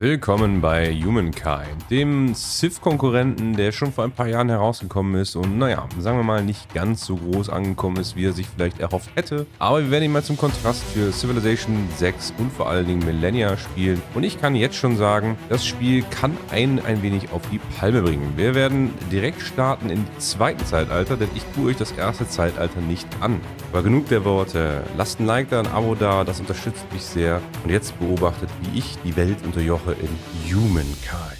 Willkommen bei Humankind, dem Civ-Konkurrenten, der schon vor ein paar Jahren herausgekommen ist und naja, sagen wir mal, nicht ganz so groß angekommen ist, wie er sich vielleicht erhofft hätte. Aber wir werden ihn mal zum Kontrast für Civilization 6 und vor allen Dingen Millennia spielen. Und ich kann jetzt schon sagen, das Spiel kann einen ein wenig auf die Palme bringen. Wir werden direkt starten im zweiten Zeitalter, denn ich tue euch das erste Zeitalter nicht an. Aber genug der Worte. Lasst ein Like da, ein Abo da, das unterstützt mich sehr. Und jetzt beobachtet, wie ich die Welt unterjoche Woche in Humankind.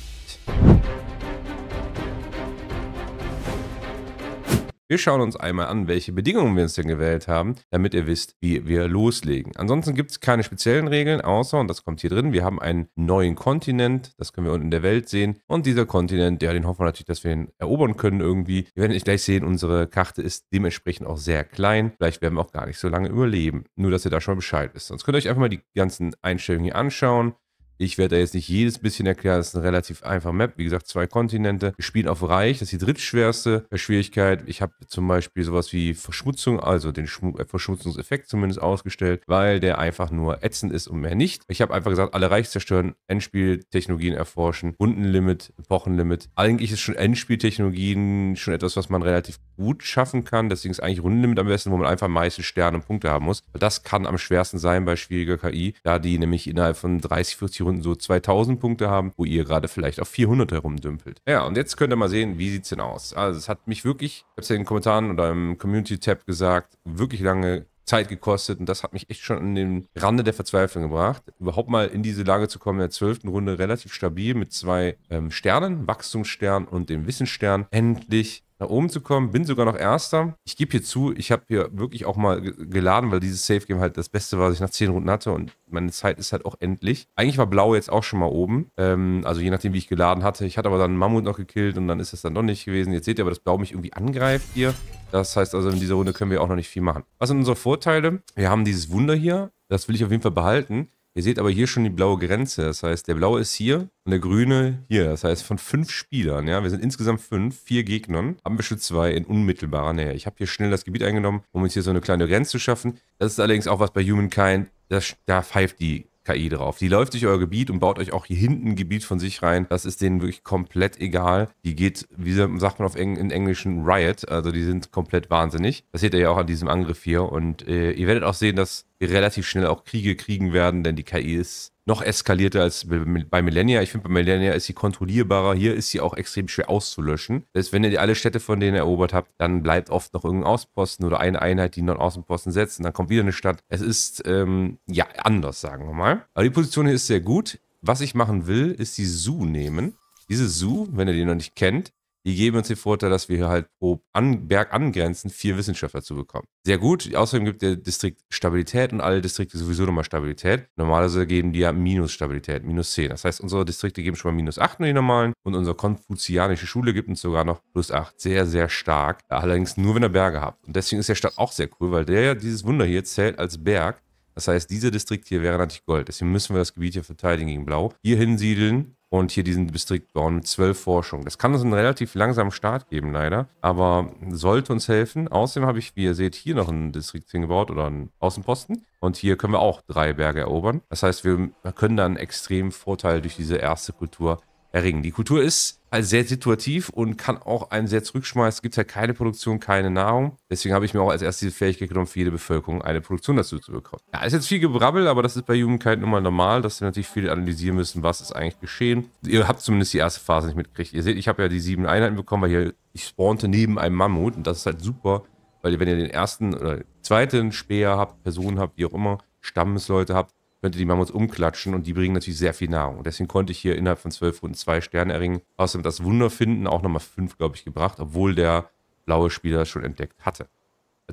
Wir schauen uns einmal an, welche Bedingungen wir uns denn gewählt haben, damit ihr wisst, wie wir loslegen. Ansonsten gibt es keine speziellen Regeln, außer, und das kommt hier drin, wir haben einen neuen Kontinent, das können wir unten in der Welt sehen. Und dieser Kontinent, ja, den hoffen wir natürlich, dass wir ihn erobern können irgendwie. Wir werden nicht gleich sehen, unsere Karte ist dementsprechend auch sehr klein. Vielleicht werden wir auch gar nicht so lange überleben. Nur, dass ihr da schon Bescheid wisst. Sonst könnt ihr euch einfach mal die ganzen Einstellungen hier anschauen. Ich werde da jetzt nicht jedes bisschen erklären, das ist eine relativ einfache Map. Wie gesagt, zwei Kontinente. Wir spielen auf Reich, das ist die drittschwerste Schwierigkeit. Ich habe zum Beispiel sowas wie Verschmutzung, also den Schmu äh, Verschmutzungseffekt zumindest ausgestellt, weil der einfach nur ätzend ist und mehr nicht. Ich habe einfach gesagt, alle Reich zerstören, Endspieltechnologien erforschen, Rundenlimit, Epochenlimit. Eigentlich ist schon Endspieltechnologien schon etwas, was man relativ gut schaffen kann. Deswegen ist eigentlich Rundenlimit am besten, wo man einfach meiste Sterne und Punkte haben muss. Das kann am schwersten sein bei schwieriger KI, da die nämlich innerhalb von 30, 40 Runden so 2000 Punkte haben, wo ihr gerade vielleicht auf 400 herumdümpelt. Ja, und jetzt könnt ihr mal sehen, wie sieht es denn aus. Also es hat mich wirklich, ich habe es ja in den Kommentaren oder im Community-Tab gesagt, wirklich lange Zeit gekostet und das hat mich echt schon an den Rande der Verzweiflung gebracht. Überhaupt mal in diese Lage zu kommen, in der 12. Runde relativ stabil mit zwei ähm, Sternen, Wachstumsstern und dem Wissensstern, endlich nach oben zu kommen. Bin sogar noch Erster. Ich gebe hier zu, ich habe hier wirklich auch mal geladen, weil dieses Safe Game halt das Beste war, was ich nach 10 Runden hatte. Und meine Zeit ist halt auch endlich. Eigentlich war Blau jetzt auch schon mal oben. Ähm, also je nachdem, wie ich geladen hatte. Ich hatte aber dann Mammut noch gekillt und dann ist das dann doch nicht gewesen. Jetzt seht ihr aber, dass Blau mich irgendwie angreift hier. Das heißt also, in dieser Runde können wir auch noch nicht viel machen. Was sind unsere Vorteile? Wir haben dieses Wunder hier. Das will ich auf jeden Fall behalten. Ihr seht aber hier schon die blaue Grenze. Das heißt, der blaue ist hier und der grüne hier. Das heißt, von fünf Spielern, ja, wir sind insgesamt fünf, vier Gegnern, haben wir schon zwei in unmittelbarer Nähe. Ich habe hier schnell das Gebiet eingenommen, um uns hier so eine kleine Grenze zu schaffen. Das ist allerdings auch was bei Humankind. Das, da pfeift die KI drauf. Die läuft durch euer Gebiet und baut euch auch hier hinten ein Gebiet von sich rein. Das ist denen wirklich komplett egal. Die geht, wie sagt man auf Eng in Englischen, Riot. Also die sind komplett wahnsinnig. Das seht ihr ja auch an diesem Angriff hier. Und äh, ihr werdet auch sehen, dass wir relativ schnell auch Kriege kriegen werden, denn die KI ist noch eskalierter als bei Millennia. Ich finde, bei Millennia ist sie kontrollierbarer. Hier ist sie auch extrem schwer auszulöschen. Das heißt, wenn ihr alle Städte von denen erobert habt, dann bleibt oft noch irgendein Außenposten oder eine Einheit, die noch einen Außenposten setzt und dann kommt wieder eine Stadt. Es ist, ähm, ja, anders, sagen wir mal. Aber die Position hier ist sehr gut. Was ich machen will, ist die Zoo nehmen. Diese Zoo, wenn ihr die noch nicht kennt, die geben uns den Vorteil, dass wir hier halt pro an, Berg angrenzen vier Wissenschaftler zu bekommen. Sehr gut. Außerdem gibt der Distrikt Stabilität und alle Distrikte sowieso nochmal Stabilität. Normalerweise geben die ja minus Stabilität, minus 10. Das heißt, unsere Distrikte geben schon mal minus 8 nur die normalen und unsere konfuzianische Schule gibt uns sogar noch plus 8. Sehr, sehr stark. Allerdings nur, wenn ihr Berge habt. Und deswegen ist der Stadt auch sehr cool, weil der dieses Wunder hier zählt als Berg. Das heißt, dieser Distrikt hier wäre natürlich Gold. Deswegen müssen wir das Gebiet hier verteidigen gegen Blau. Hier hinsiedeln und hier diesen Distrikt bauen mit zwölf Forschungen. Das kann uns einen relativ langsamen Start geben, leider, aber sollte uns helfen. Außerdem habe ich, wie ihr seht, hier noch einen Distrikt hingebaut oder einen Außenposten. Und hier können wir auch drei Berge erobern. Das heißt, wir können dann einen extremen Vorteil durch diese erste Kultur erringen. Die Kultur ist also sehr situativ und kann auch einen sehr zurückschmeißen. Es gibt ja halt keine Produktion, keine Nahrung. Deswegen habe ich mir auch als erstes die Fähigkeit genommen, für jede Bevölkerung eine Produktion dazu zu bekommen. Ja, ist jetzt viel Gebrabbel, aber das ist bei Jugendkeit nun mal normal, dass wir natürlich viel analysieren müssen, was ist eigentlich geschehen. Ihr habt zumindest die erste Phase nicht mitgekriegt. Ihr seht, ich habe ja die sieben Einheiten bekommen, weil hier, ich spawnte neben einem Mammut und das ist halt super, weil wenn ihr den ersten oder zweiten Speer habt, Personen habt, wie auch immer, Stammesleute habt, könnte die Mammuts umklatschen und die bringen natürlich sehr viel Nahrung. Und deswegen konnte ich hier innerhalb von zwölf Runden zwei Sterne erringen. Außerdem das Wunder finden, auch nochmal fünf, glaube ich, gebracht, obwohl der blaue Spieler schon entdeckt hatte.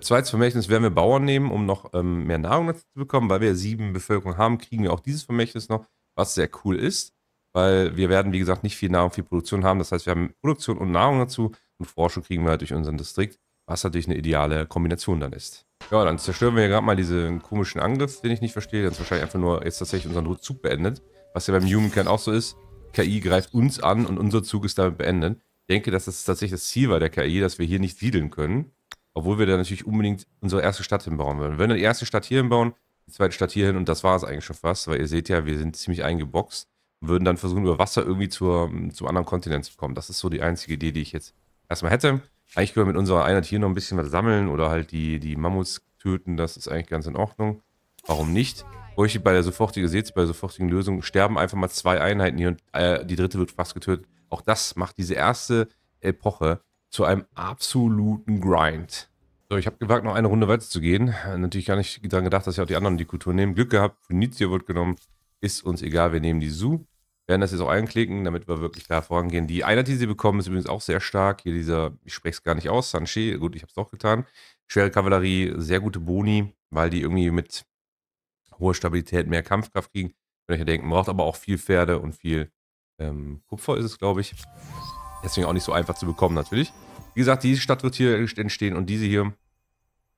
Zweites Vermächtnis werden wir Bauern nehmen, um noch ähm, mehr Nahrung dazu zu bekommen. Weil wir sieben Bevölkerung haben, kriegen wir auch dieses Vermächtnis noch, was sehr cool ist, weil wir werden, wie gesagt, nicht viel Nahrung, viel Produktion haben. Das heißt, wir haben Produktion und Nahrung dazu und Forschung kriegen wir halt durch unseren Distrikt, was natürlich eine ideale Kombination dann ist. Ja, dann zerstören wir hier gerade mal diesen komischen Angriff, den ich nicht verstehe. Dann ist wahrscheinlich einfach nur jetzt tatsächlich unseren Zug beendet. Was ja beim Humankind auch so ist. KI greift uns an und unser Zug ist damit beendet. Ich denke, dass das tatsächlich das Ziel war der KI, dass wir hier nicht siedeln können. Obwohl wir da natürlich unbedingt unsere erste Stadt hinbauen würden. Wenn wir die erste Stadt hier hinbauen, die zweite Stadt hier hin und das war es eigentlich schon fast. Weil ihr seht ja, wir sind ziemlich eingeboxt und würden dann versuchen, über Wasser irgendwie zur, zum anderen Kontinent zu kommen. Das ist so die einzige Idee, die ich jetzt erstmal hätte. Eigentlich können wir mit unserer Einheit hier noch ein bisschen was sammeln oder halt die, die Mammuts töten. Das ist eigentlich ganz in Ordnung. Warum nicht? Bräuchte bei der sofortigen, seht bei der sofortigen Lösung, sterben einfach mal zwei Einheiten hier und äh, die dritte wird fast getötet. Auch das macht diese erste Epoche zu einem absoluten Grind. So, ich habe gewagt, noch eine Runde weiter zu gehen. Äh, natürlich gar nicht daran gedacht, dass ich auch die anderen die Kultur nehmen. Glück gehabt, Phönizia wird genommen. Ist uns egal, wir nehmen die Zoo werden das jetzt auch einklicken, damit wir wirklich da vorangehen. Die Einheit, die sie bekommen, ist übrigens auch sehr stark. Hier dieser, ich spreche es gar nicht aus, Sanchi, gut, ich habe es doch getan. Schwere Kavallerie, sehr gute Boni, weil die irgendwie mit hoher Stabilität mehr Kampfkraft kriegen. Wenn ich ja denken, braucht aber auch viel Pferde und viel ähm, Kupfer ist es, glaube ich. Deswegen auch nicht so einfach zu bekommen, natürlich. Wie gesagt, diese Stadt wird hier entstehen und diese hier.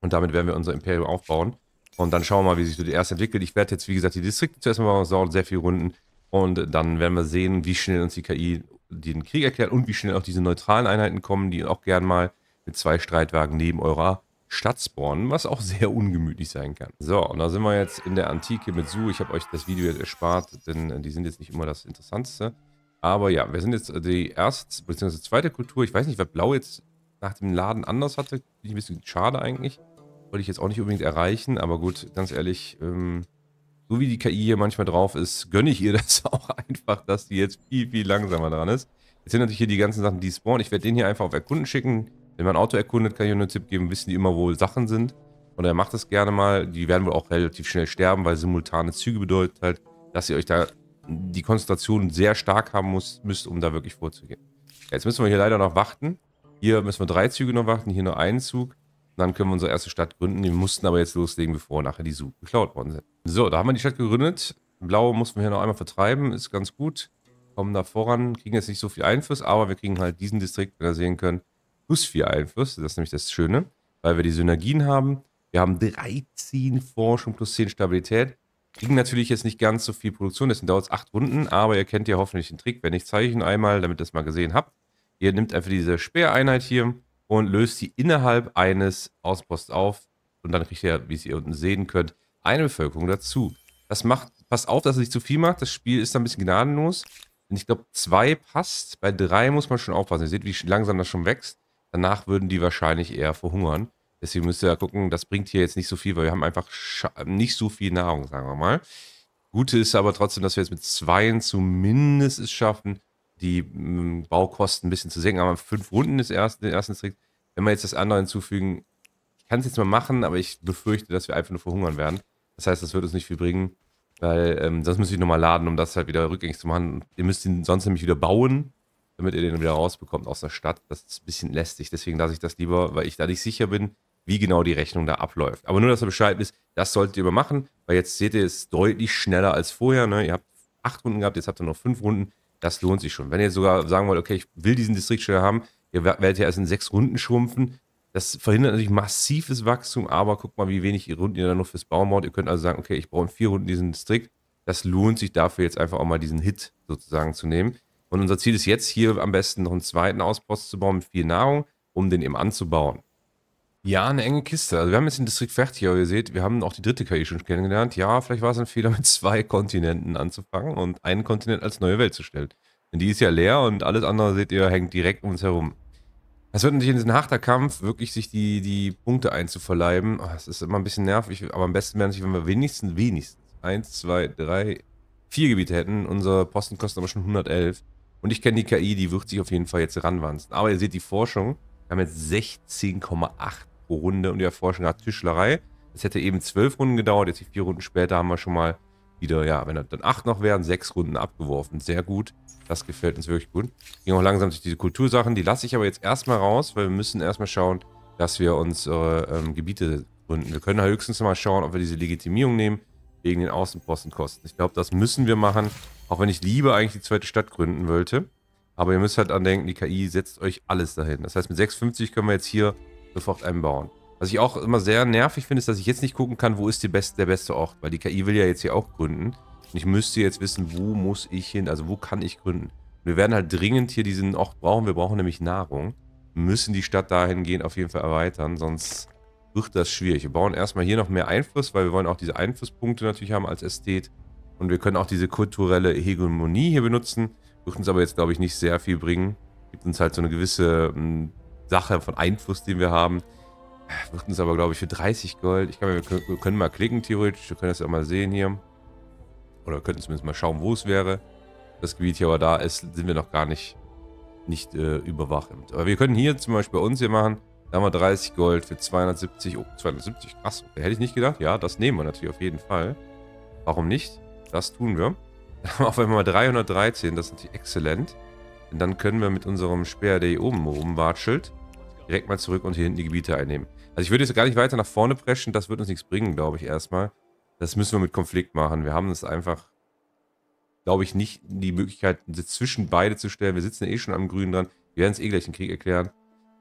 Und damit werden wir unser Imperium aufbauen. Und dann schauen wir mal, wie sich so die erste entwickelt. Ich werde jetzt, wie gesagt, die Distrikte zuerst mal bauen. sehr viel Runden. Und dann werden wir sehen, wie schnell uns die KI den Krieg erklärt und wie schnell auch diese neutralen Einheiten kommen, die auch gern mal mit zwei Streitwagen neben eurer Stadt spawnen, was auch sehr ungemütlich sein kann. So, und da sind wir jetzt in der Antike mit Su. Ich habe euch das Video jetzt erspart, denn äh, die sind jetzt nicht immer das Interessanteste. Aber ja, wir sind jetzt äh, die erste, beziehungsweise zweite Kultur. Ich weiß nicht, was Blau jetzt nach dem Laden anders hatte. Bin ich ein bisschen schade eigentlich. Wollte ich jetzt auch nicht unbedingt erreichen, aber gut, ganz ehrlich, ähm, so wie die KI hier manchmal drauf ist, gönne ich ihr das auch einfach, dass die jetzt viel, viel langsamer dran ist. Jetzt sind natürlich hier die ganzen Sachen, die spawnen. Ich werde den hier einfach auf Erkunden schicken. Wenn man Auto erkundet, kann ich euch nur einen Tipp geben, wissen die immer, wo Sachen sind. Und er macht das gerne mal. Die werden wohl auch relativ schnell sterben, weil simultane Züge bedeutet halt, dass ihr euch da die Konzentration sehr stark haben muss, müsst, um da wirklich vorzugehen. Jetzt müssen wir hier leider noch warten. Hier müssen wir drei Züge noch warten, hier nur einen Zug dann können wir unsere erste Stadt gründen. Wir mussten aber jetzt loslegen, bevor nachher die Suche geklaut worden sind. So, da haben wir die Stadt gegründet. Blau mussten wir hier noch einmal vertreiben, ist ganz gut. Kommen da voran, kriegen jetzt nicht so viel Einfluss, aber wir kriegen halt diesen Distrikt, wenn ihr sehen könnt, plus 4 Einfluss. Das ist nämlich das Schöne, weil wir die Synergien haben. Wir haben 13 Forschung plus 10 Stabilität. Kriegen natürlich jetzt nicht ganz so viel Produktion, deswegen dauert es 8 Runden, aber ihr kennt ja hoffentlich den Trick, wenn ich zeichne einmal, damit ihr das mal gesehen habt. Ihr nehmt einfach diese Speereinheit hier, und löst sie innerhalb eines Außenposts auf. Und dann kriegt er, wie ihr unten sehen könnt, eine Bevölkerung dazu. Das macht, passt auf, dass er nicht zu viel macht. Das Spiel ist ein bisschen gnadenlos. Und ich glaube, zwei passt. Bei drei muss man schon aufpassen. Ihr seht, wie langsam das schon wächst. Danach würden die wahrscheinlich eher verhungern. Deswegen müsst ihr ja gucken, das bringt hier jetzt nicht so viel, weil wir haben einfach nicht so viel Nahrung, sagen wir mal. Gute ist aber trotzdem, dass wir jetzt mit zweien zumindest es schaffen, die ähm, Baukosten ein bisschen zu senken. Aber fünf Runden ist erst, den ersten Distrikt. Wenn wir jetzt das andere hinzufügen, ich kann es jetzt mal machen, aber ich befürchte, dass wir einfach nur verhungern werden. Das heißt, das wird uns nicht viel bringen, weil ähm, das müsste ich nochmal laden, um das halt wieder rückgängig zu machen. ihr müsst ihn sonst nämlich wieder bauen, damit ihr den wieder rausbekommt aus der Stadt. Das ist ein bisschen lästig, deswegen lasse ich das lieber, weil ich da nicht sicher bin, wie genau die Rechnung da abläuft. Aber nur, dass ihr Bescheid wisst, das solltet ihr mal machen, weil jetzt seht ihr es deutlich schneller als vorher. Ne? Ihr habt acht Runden gehabt, jetzt habt ihr noch fünf Runden das lohnt sich schon. Wenn ihr sogar sagen wollt, okay, ich will diesen Distriktsteller haben, ihr werdet ja erst in sechs Runden schrumpfen. Das verhindert natürlich massives Wachstum, aber guckt mal, wie wenig Runden ihr dann noch fürs Bauen baut. Ihr könnt also sagen, okay, ich brauche in vier Runden diesen Distrikt. Das lohnt sich dafür jetzt einfach auch mal diesen Hit sozusagen zu nehmen. Und unser Ziel ist jetzt hier am besten noch einen zweiten Auspost zu bauen mit viel Nahrung, um den eben anzubauen. Ja, eine enge Kiste. Also wir haben jetzt den Distrikt fertig, aber ihr seht, wir haben auch die dritte KI schon kennengelernt. Ja, vielleicht war es ein Fehler, mit zwei Kontinenten anzufangen und einen Kontinent als neue Welt zu stellen. Denn die ist ja leer und alles andere, seht ihr, hängt direkt um uns herum. Es wird natürlich ein harter Kampf, wirklich sich die, die Punkte einzuverleiben. Oh, das ist immer ein bisschen nervig, aber am besten wäre natürlich, wenn wir wenigstens, wenigstens eins, zwei, drei, vier Gebiete hätten. Unsere Posten kosten aber schon 111. Und ich kenne die KI, die wird sich auf jeden Fall jetzt ranwanzen. Aber ihr seht die Forschung, wir haben jetzt 16,8 pro Runde und die Erforschung der Tischlerei. Das hätte eben zwölf Runden gedauert, jetzt die vier Runden später haben wir schon mal wieder, ja, wenn dann acht noch wären, sechs Runden abgeworfen. Sehr gut, das gefällt uns wirklich gut. Ging auch langsam durch diese Kultursachen, die lasse ich aber jetzt erstmal raus, weil wir müssen erstmal schauen, dass wir unsere ähm, Gebiete gründen. Wir können höchstens mal schauen, ob wir diese Legitimierung nehmen, wegen den Außenpostenkosten. Ich glaube, das müssen wir machen, auch wenn ich lieber eigentlich die zweite Stadt gründen wollte. Aber ihr müsst halt an denken, die KI setzt euch alles dahin. Das heißt, mit 6,50 können wir jetzt hier sofort einbauen. Was ich auch immer sehr nervig finde, ist, dass ich jetzt nicht gucken kann, wo ist best, der beste Ort. Weil die KI will ja jetzt hier auch gründen. Und ich müsste jetzt wissen, wo muss ich hin, also wo kann ich gründen. Und wir werden halt dringend hier diesen Ort brauchen. Wir brauchen nämlich Nahrung. Wir müssen die Stadt dahingehend auf jeden Fall erweitern, sonst wird das schwierig. Wir bauen erstmal hier noch mehr Einfluss, weil wir wollen auch diese Einflusspunkte natürlich haben als Ästhet. Und wir können auch diese kulturelle Hegemonie hier benutzen. Wird uns aber jetzt, glaube ich, nicht sehr viel bringen. Gibt uns halt so eine gewisse hm, Sache, von Einfluss, den wir haben. Wird uns aber, glaube ich, für 30 Gold. Ich kann, wir, können, mal klicken, theoretisch. Wir können das ja mal sehen hier. Oder könnten zumindest mal schauen, wo es wäre. Das Gebiet hier aber da ist, sind wir noch gar nicht, nicht äh, überwacht. Aber wir können hier zum Beispiel bei uns hier machen. Da haben wir 30 Gold für 270. Oh, 270, krass. hätte ich nicht gedacht. Ja, das nehmen wir natürlich auf jeden Fall. Warum nicht? Das tun wir. Dann haben wir auf einmal 313. Das ist natürlich exzellent. Und dann können wir mit unserem Speer, der hier oben rumwatschelt, direkt mal zurück und hier hinten die Gebiete einnehmen. Also ich würde jetzt gar nicht weiter nach vorne preschen, das wird uns nichts bringen, glaube ich, erstmal. Das müssen wir mit Konflikt machen. Wir haben es einfach, glaube ich, nicht die Möglichkeit, zwischen beide zu stellen. Wir sitzen eh schon am Grünen dran. Wir werden es eh gleich den Krieg erklären.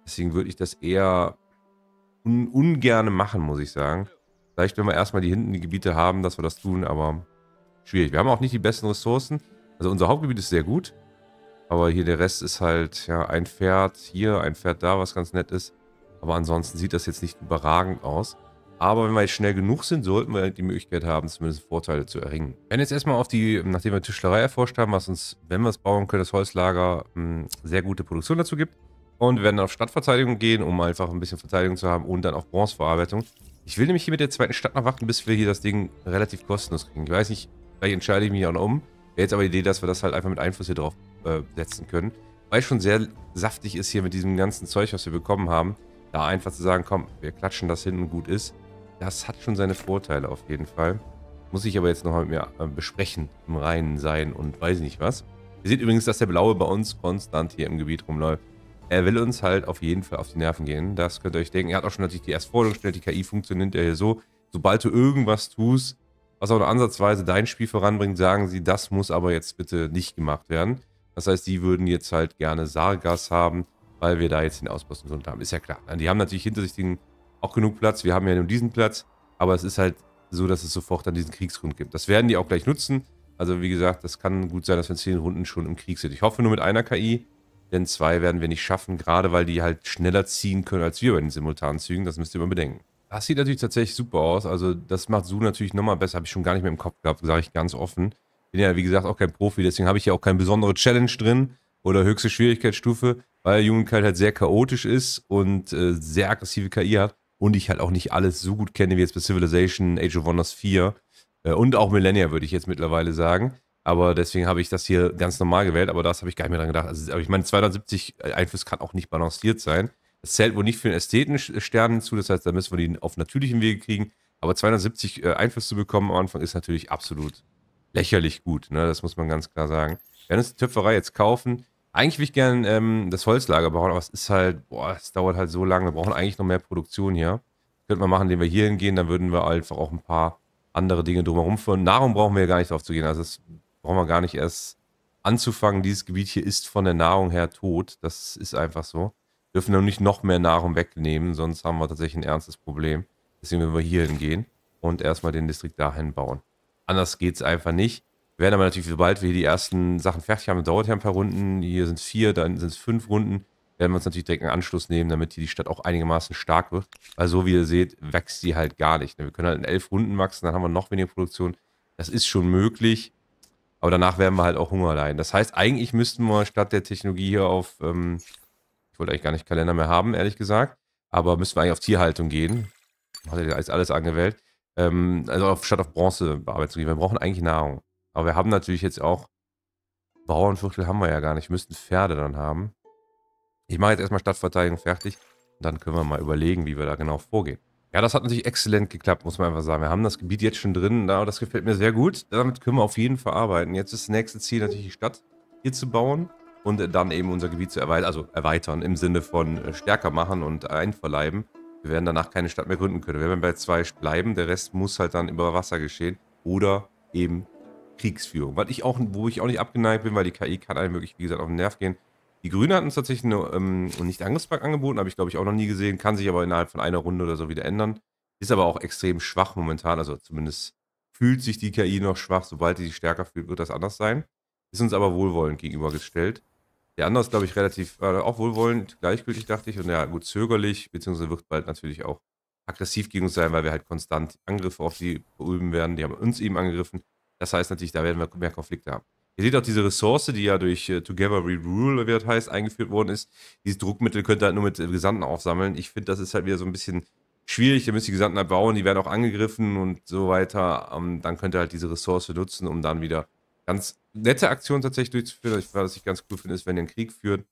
Deswegen würde ich das eher un ungern machen, muss ich sagen. Vielleicht, wenn wir erstmal die hinten die Gebiete haben, dass wir das tun, aber schwierig. Wir haben auch nicht die besten Ressourcen. Also unser Hauptgebiet ist sehr gut. Aber hier der Rest ist halt, ja, ein Pferd hier, ein Pferd da, was ganz nett ist. Aber ansonsten sieht das jetzt nicht überragend aus. Aber wenn wir jetzt schnell genug sind, sollten wir die Möglichkeit haben, zumindest Vorteile zu erringen. Wenn jetzt erstmal auf die, nachdem wir Tischlerei erforscht haben, was uns, wenn wir es bauen können, das Holzlager hm, sehr gute Produktion dazu gibt. Und wir werden auf Stadtverteidigung gehen, um einfach ein bisschen Verteidigung zu haben und dann auf Bronzeverarbeitung. Ich will nämlich hier mit der zweiten Stadt noch warten, bis wir hier das Ding relativ kostenlos kriegen. Ich weiß nicht, vielleicht entscheide ich mich auch noch um. Wäre jetzt aber die Idee, dass wir das halt einfach mit Einfluss hier drauf setzen können. Weil es schon sehr saftig ist hier mit diesem ganzen Zeug, was wir bekommen haben. Da einfach zu sagen, komm, wir klatschen das hin und gut ist. Das hat schon seine Vorteile auf jeden Fall. Muss ich aber jetzt nochmal mit mir äh, besprechen. Im Reinen sein und weiß nicht was. Ihr seht übrigens, dass der Blaue bei uns konstant hier im Gebiet rumläuft. Er will uns halt auf jeden Fall auf die Nerven gehen. Das könnt ihr euch denken. Er hat auch schon natürlich die erste Forderung gestellt. Die KI funktioniert ja hier so. Sobald du irgendwas tust, was auch nur ansatzweise dein Spiel voranbringt, sagen sie, das muss aber jetzt bitte nicht gemacht werden. Das heißt, die würden jetzt halt gerne Sargas haben, weil wir da jetzt den Ausbildungsgrund haben. Ist ja klar. Die haben natürlich hinter sich den, auch genug Platz. Wir haben ja nur diesen Platz. Aber es ist halt so, dass es sofort dann diesen Kriegsgrund gibt. Das werden die auch gleich nutzen. Also wie gesagt, das kann gut sein, dass wir in zehn Runden schon im Krieg sind. Ich hoffe nur mit einer KI, denn zwei werden wir nicht schaffen, gerade weil die halt schneller ziehen können als wir bei den simultanen Zügen. Das müsst ihr mal bedenken. Das sieht natürlich tatsächlich super aus. Also das macht Su natürlich nochmal besser. Habe ich schon gar nicht mehr im Kopf gehabt, sage ich ganz offen bin ja, wie gesagt, auch kein Profi, deswegen habe ich ja auch keine besondere Challenge drin oder höchste Schwierigkeitsstufe, weil Jugendkeit halt sehr chaotisch ist und äh, sehr aggressive KI hat und ich halt auch nicht alles so gut kenne wie jetzt bei Civilization, Age of Wonders 4 äh, und auch Millennia, würde ich jetzt mittlerweile sagen. Aber deswegen habe ich das hier ganz normal gewählt, aber das habe ich gar nicht mehr dran gedacht. Also, aber ich meine, 270 Einfluss kann auch nicht balanciert sein. Das zählt wohl nicht für den Ästhetenstern zu, das heißt, da müssen wir den auf natürlichen Wege kriegen. Aber 270 äh, Einfluss zu bekommen am Anfang ist natürlich absolut lächerlich gut. Ne? Das muss man ganz klar sagen. Wir werden uns die Töpferei jetzt kaufen. Eigentlich würde ich gerne ähm, das Holzlager bauen, aber es ist halt, boah, es dauert halt so lange. Wir brauchen eigentlich noch mehr Produktion hier. Könnte man machen, indem wir hier hingehen, dann würden wir einfach auch ein paar andere Dinge drumherum führen. Nahrung brauchen wir ja gar nicht drauf zu gehen. Also das brauchen wir gar nicht erst anzufangen. Dieses Gebiet hier ist von der Nahrung her tot. Das ist einfach so. Wir dürfen dann nicht noch mehr Nahrung wegnehmen, sonst haben wir tatsächlich ein ernstes Problem. Deswegen würden wir hier hingehen und erstmal den Distrikt dahin bauen. Anders geht es einfach nicht. Wir werden aber natürlich, sobald wir die ersten Sachen fertig haben, dauert ja ein paar Runden. Hier sind es vier, dann sind es fünf Runden. Werden wir uns natürlich direkt einen Anschluss nehmen, damit hier die Stadt auch einigermaßen stark wird. Weil so wie ihr seht, wächst sie halt gar nicht. Wir können halt in elf Runden wachsen, dann haben wir noch weniger Produktion. Das ist schon möglich. Aber danach werden wir halt auch Hunger leiden. Das heißt, eigentlich müssten wir statt der Technologie hier auf, ähm, ich wollte eigentlich gar nicht Kalender mehr haben, ehrlich gesagt. Aber müssten wir eigentlich auf Tierhaltung gehen. Hat er alles angewählt ähm, also auf, statt auf Bronze bearbeiten zu gehen. Wir brauchen eigentlich Nahrung. Aber wir haben natürlich jetzt auch, Bauernviertel haben wir ja gar nicht, wir müssten Pferde dann haben. Ich mache jetzt erstmal Stadtverteidigung fertig und dann können wir mal überlegen, wie wir da genau vorgehen. Ja, das hat natürlich exzellent geklappt, muss man einfach sagen. Wir haben das Gebiet jetzt schon drin, das gefällt mir sehr gut. Damit können wir auf jeden Fall arbeiten. Jetzt ist das nächste Ziel natürlich die Stadt hier zu bauen und dann eben unser Gebiet zu erweitern, also erweitern im Sinne von äh, stärker machen und einverleiben. Wir werden danach keine Stadt mehr gründen können. Wir werden bei zwei bleiben. Der Rest muss halt dann über Wasser geschehen. Oder eben Kriegsführung. Was ich auch, wo ich auch nicht abgeneigt bin, weil die KI kann einem wirklich, wie gesagt, auf den Nerv gehen. Die Grünen hatten uns tatsächlich einen ähm, Nicht-Angriffspakt angeboten, habe ich, glaube ich, auch noch nie gesehen. Kann sich aber innerhalb von einer Runde oder so wieder ändern. Ist aber auch extrem schwach momentan. Also zumindest fühlt sich die KI noch schwach. Sobald sie sich stärker fühlt, wird das anders sein. Ist uns aber wohlwollend gegenübergestellt. Der andere ist, glaube ich, relativ äh, auch wohlwollend, gleichgültig, dachte ich. Und ja, gut, zögerlich, beziehungsweise wird bald natürlich auch aggressiv gegen uns sein, weil wir halt konstant Angriffe auf sie beüben werden. Die haben uns eben angegriffen. Das heißt natürlich, da werden wir mehr Konflikte haben. Ihr seht auch diese Ressource, die ja durch äh, Together We Rule, wie das heißt, eingeführt worden ist. Dieses Druckmittel könnt ihr halt nur mit äh, Gesandten aufsammeln. Ich finde, das ist halt wieder so ein bisschen schwierig. Ihr müsst die Gesandten halt bauen, die werden auch angegriffen und so weiter. Ähm, dann könnt ihr halt diese Ressource nutzen, um dann wieder ganz nette Aktion tatsächlich durchzuführen. Was ich ganz cool finde, ist, wenn ihr einen Krieg führt,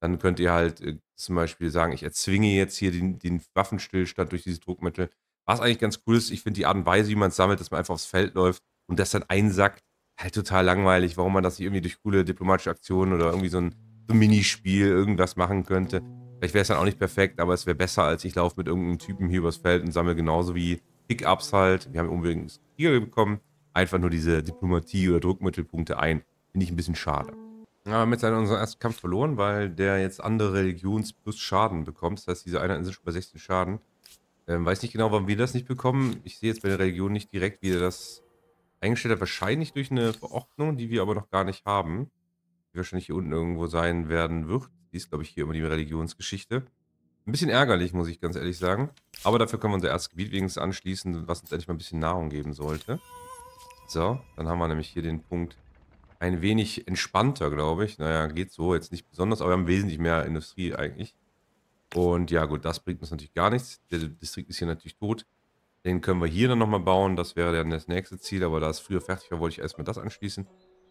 dann könnt ihr halt äh, zum Beispiel sagen, ich erzwinge jetzt hier den, den Waffenstillstand durch diese Druckmittel. Was eigentlich ganz cool ist, ich finde die Art und Weise, wie man es sammelt, dass man einfach aufs Feld läuft und das dann einsackt, halt total langweilig. Warum man das nicht irgendwie durch coole diplomatische Aktionen oder irgendwie so ein, so ein Minispiel irgendwas machen könnte. Vielleicht wäre es dann auch nicht perfekt, aber es wäre besser, als ich laufe mit irgendeinem Typen hier übers Feld und sammle genauso wie Pickups halt. Wir haben übrigens Krieger bekommen einfach nur diese Diplomatie oder Druckmittelpunkte ein. Finde ich ein bisschen schade. Ja, wir haben jetzt unseren ersten Kampf verloren, weil der jetzt andere Religions plus Schaden bekommt. Das heißt, diese eine ist schon bei 16 Schaden. Ähm, weiß nicht genau, warum wir das nicht bekommen. Ich sehe jetzt bei der Religion nicht direkt, wie er das eingestellt hat. Wahrscheinlich durch eine Verordnung, die wir aber noch gar nicht haben. Die wahrscheinlich hier unten irgendwo sein werden wird. Die ist, glaube ich, hier immer die Religionsgeschichte. Ein bisschen ärgerlich, muss ich ganz ehrlich sagen. Aber dafür können wir unser erstes Gebiet wenigstens anschließen, was uns endlich mal ein bisschen Nahrung geben sollte. So, dann haben wir nämlich hier den Punkt ein wenig entspannter, glaube ich. Naja, geht so jetzt nicht besonders, aber wir haben wesentlich mehr Industrie eigentlich. Und ja gut, das bringt uns natürlich gar nichts. Der Distrikt ist hier natürlich tot. Den können wir hier dann nochmal bauen. Das wäre dann das nächste Ziel. Aber da es früher fertig war, wollte ich erstmal das anschließen.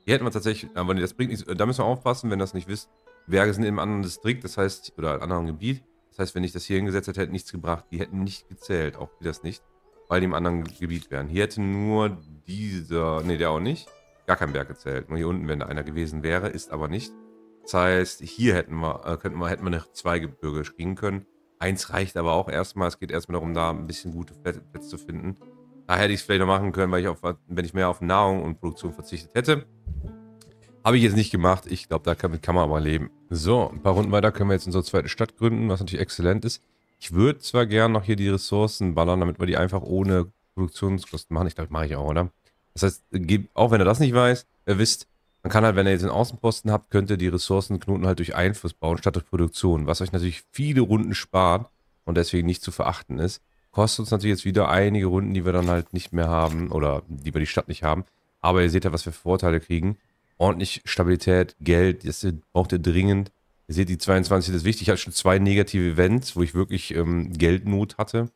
Hier hätten wir tatsächlich, aber das bringt nichts. Da müssen wir aufpassen, wenn ihr das nicht wisst. Berge sind in einem anderen Distrikt, das heißt, oder in einem anderen Gebiet. Das heißt, wenn ich das hier hingesetzt hätte, hätte nichts gebracht. Die hätten nicht gezählt, auch die das nicht weil die im anderen Gebiet wären. Hier hätte nur dieser, ne, der auch nicht, gar kein Berg gezählt. Nur hier unten, wenn da einer gewesen wäre, ist aber nicht. Das heißt, hier hätten wir, äh, könnten wir, hätten wir noch zwei Gebirge kriegen können. Eins reicht aber auch erstmal. Es geht erstmal darum, da ein bisschen gute Plätze zu finden. Da hätte ich es vielleicht noch machen können, weil ich auf, wenn ich mehr auf Nahrung und Produktion verzichtet hätte. Habe ich jetzt nicht gemacht. Ich glaube, da kann, kann man aber leben. So, ein paar Runden weiter können wir jetzt unsere zweite Stadt gründen, was natürlich exzellent ist. Ich würde zwar gern noch hier die Ressourcen ballern, damit wir die einfach ohne Produktionskosten machen. Ich glaube, mache ich auch, oder? Das heißt, auch wenn er das nicht weiß, er wisst, man kann halt, wenn ihr jetzt einen Außenposten habt, könnt ihr die Ressourcenknoten halt durch Einfluss bauen, statt durch Produktion, was euch natürlich viele Runden spart und deswegen nicht zu verachten ist. Kostet uns natürlich jetzt wieder einige Runden, die wir dann halt nicht mehr haben oder die wir die Stadt nicht haben. Aber ihr seht ja, was wir für Vorteile kriegen. Ordentlich Stabilität, Geld, das braucht ihr dringend. Ihr seht, die 22 ist wichtig. Ich hatte schon zwei negative Events, wo ich wirklich ähm, Geldnot hatte.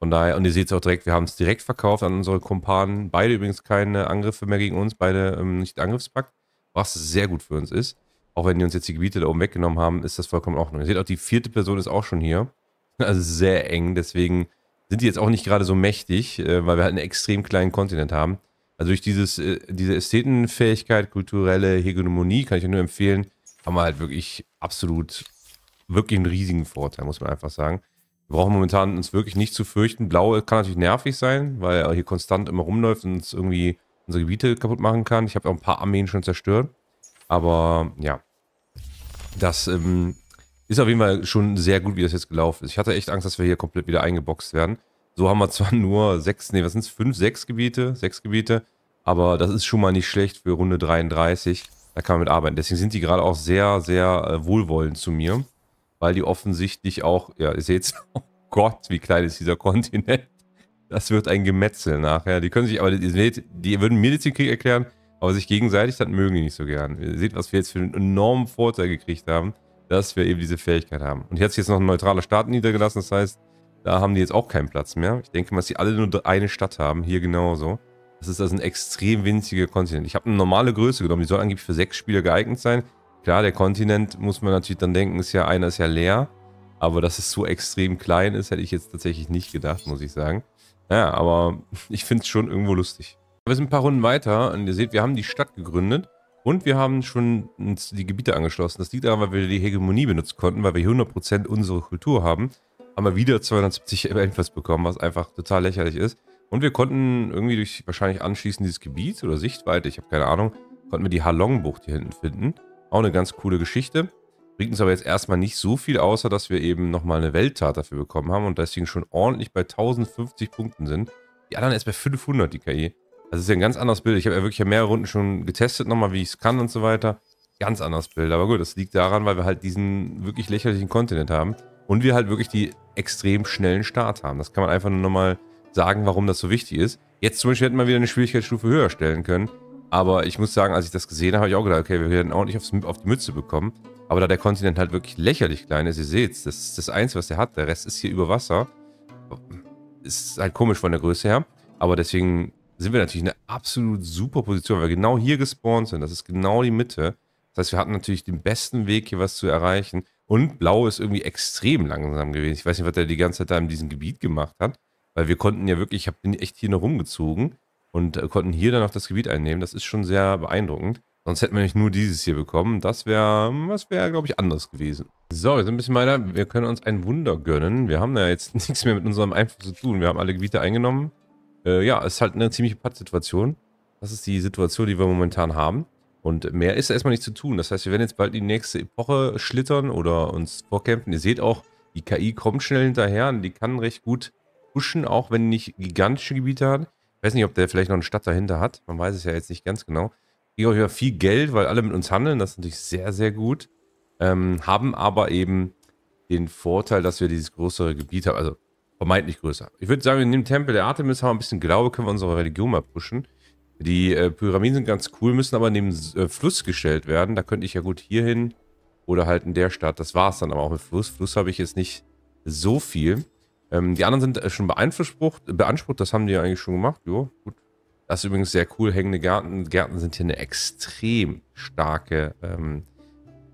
Von daher, und ihr seht es auch direkt, wir haben es direkt verkauft an unsere Kumpanen. Beide übrigens keine Angriffe mehr gegen uns, beide ähm, nicht Angriffspakt, was sehr gut für uns ist. Auch wenn die uns jetzt die Gebiete da oben weggenommen haben, ist das vollkommen auch noch. Ihr seht auch, die vierte Person ist auch schon hier. Also sehr eng, deswegen sind die jetzt auch nicht gerade so mächtig, äh, weil wir halt einen extrem kleinen Kontinent haben. Also durch dieses, äh, diese Ästhetenfähigkeit, kulturelle Hegemonie kann ich nur empfehlen, haben wir halt wirklich absolut, wirklich einen riesigen Vorteil, muss man einfach sagen. Wir brauchen momentan uns wirklich nicht zu fürchten. Blau kann natürlich nervig sein, weil er hier konstant immer rumläuft und uns irgendwie unsere Gebiete kaputt machen kann. Ich habe auch ein paar Armeen schon zerstört. Aber ja, das ähm, ist auf jeden Fall schon sehr gut, wie das jetzt gelaufen ist. Ich hatte echt Angst, dass wir hier komplett wieder eingeboxt werden. So haben wir zwar nur sechs, nee, was sind es? Fünf, sechs Gebiete, sechs Gebiete. Aber das ist schon mal nicht schlecht für Runde 33 da kann man mit arbeiten. Deswegen sind die gerade auch sehr, sehr äh, wohlwollend zu mir, weil die offensichtlich auch, ja, ihr seht oh Gott, wie klein ist dieser Kontinent. Das wird ein Gemetzel nachher. Die können sich, aber ihr seht, die würden mir jetzt den Krieg erklären, aber sich gegenseitig, das mögen die nicht so gern. Ihr seht, was wir jetzt für einen enormen Vorteil gekriegt haben, dass wir eben diese Fähigkeit haben. Und hier hat sich jetzt noch ein neutraler Staat niedergelassen, das heißt, da haben die jetzt auch keinen Platz mehr. Ich denke mal, dass die alle nur eine Stadt haben, hier genauso. Das ist also ein extrem winziger Kontinent. Ich habe eine normale Größe genommen. Die soll angeblich für sechs Spieler geeignet sein. Klar, der Kontinent muss man natürlich dann denken, ist ja einer ist ja leer. Aber dass es so extrem klein ist, hätte ich jetzt tatsächlich nicht gedacht, muss ich sagen. Ja, aber ich finde es schon irgendwo lustig. Wir sind ein paar Runden weiter und ihr seht, wir haben die Stadt gegründet und wir haben schon die Gebiete angeschlossen. Das liegt daran, weil wir die Hegemonie benutzen konnten, weil wir hier 100% unsere Kultur haben. Haben wir wieder 270 Einfluss bekommen, was einfach total lächerlich ist. Und wir konnten irgendwie durch wahrscheinlich anschließend dieses Gebiet oder Sichtweite, ich habe keine Ahnung, konnten wir die Halong-Bucht hier hinten finden. Auch eine ganz coole Geschichte. Bringt uns aber jetzt erstmal nicht so viel, außer dass wir eben nochmal eine Welttat dafür bekommen haben und deswegen schon ordentlich bei 1050 Punkten sind. Die anderen erst bei 500, die KI. Also ist ja ein ganz anderes Bild. Ich habe ja wirklich mehrere Runden schon getestet nochmal, wie ich es kann und so weiter. Ganz anderes Bild. Aber gut, das liegt daran, weil wir halt diesen wirklich lächerlichen Kontinent haben. Und wir halt wirklich die extrem schnellen Start haben. Das kann man einfach nur nochmal sagen, warum das so wichtig ist. Jetzt zum Beispiel hätten wir wieder eine Schwierigkeitsstufe höher stellen können. Aber ich muss sagen, als ich das gesehen habe, habe ich auch gedacht, okay, wir werden ordentlich aufs, auf die Mütze bekommen. Aber da der Kontinent halt wirklich lächerlich klein ist, ihr seht es, das ist das Einzige, was der hat. Der Rest ist hier über Wasser. Ist halt komisch von der Größe her. Aber deswegen sind wir natürlich in einer absolut super Position, weil wir genau hier gespawnt sind. Das ist genau die Mitte. Das heißt, wir hatten natürlich den besten Weg, hier was zu erreichen. Und Blau ist irgendwie extrem langsam gewesen. Ich weiß nicht, was der die ganze Zeit da in diesem Gebiet gemacht hat. Weil wir konnten ja wirklich, ich bin echt hier noch rumgezogen und äh, konnten hier dann auch das Gebiet einnehmen. Das ist schon sehr beeindruckend. Sonst hätten wir nicht nur dieses hier bekommen. Das wäre, das wäre, glaube ich, anders gewesen. So, wir sind ein bisschen weiter. Wir können uns ein Wunder gönnen. Wir haben da jetzt nichts mehr mit unserem Einfluss zu tun. Wir haben alle Gebiete eingenommen. Äh, ja, ist halt eine ziemliche Pattsituation. Das ist die Situation, die wir momentan haben. Und mehr ist erstmal nicht zu tun. Das heißt, wir werden jetzt bald in die nächste Epoche schlittern oder uns vorkämpfen. Ihr seht auch, die KI kommt schnell hinterher und die kann recht gut pushen, auch wenn nicht gigantische Gebiete hat. Ich weiß nicht, ob der vielleicht noch eine Stadt dahinter hat. Man weiß es ja jetzt nicht ganz genau. Kriegen auch wieder viel Geld, weil alle mit uns handeln. Das ist natürlich sehr, sehr gut. Ähm, haben aber eben den Vorteil, dass wir dieses größere Gebiet haben. Also vermeintlich größer. Ich würde sagen, in dem Tempel der Artemis, haben wir ein bisschen Glaube, können wir unsere Religion mal pushen. Die äh, Pyramiden sind ganz cool, müssen aber neben äh, Fluss gestellt werden. Da könnte ich ja gut hier hin oder halt in der Stadt. Das war es dann aber auch mit Fluss. Fluss habe ich jetzt nicht so viel. Ähm, die anderen sind äh, schon beeinflusst, beansprucht, das haben die ja eigentlich schon gemacht. Jo, gut. Das ist übrigens sehr cool. Hängende Gärten, Gärten sind hier eine extrem starke, ähm,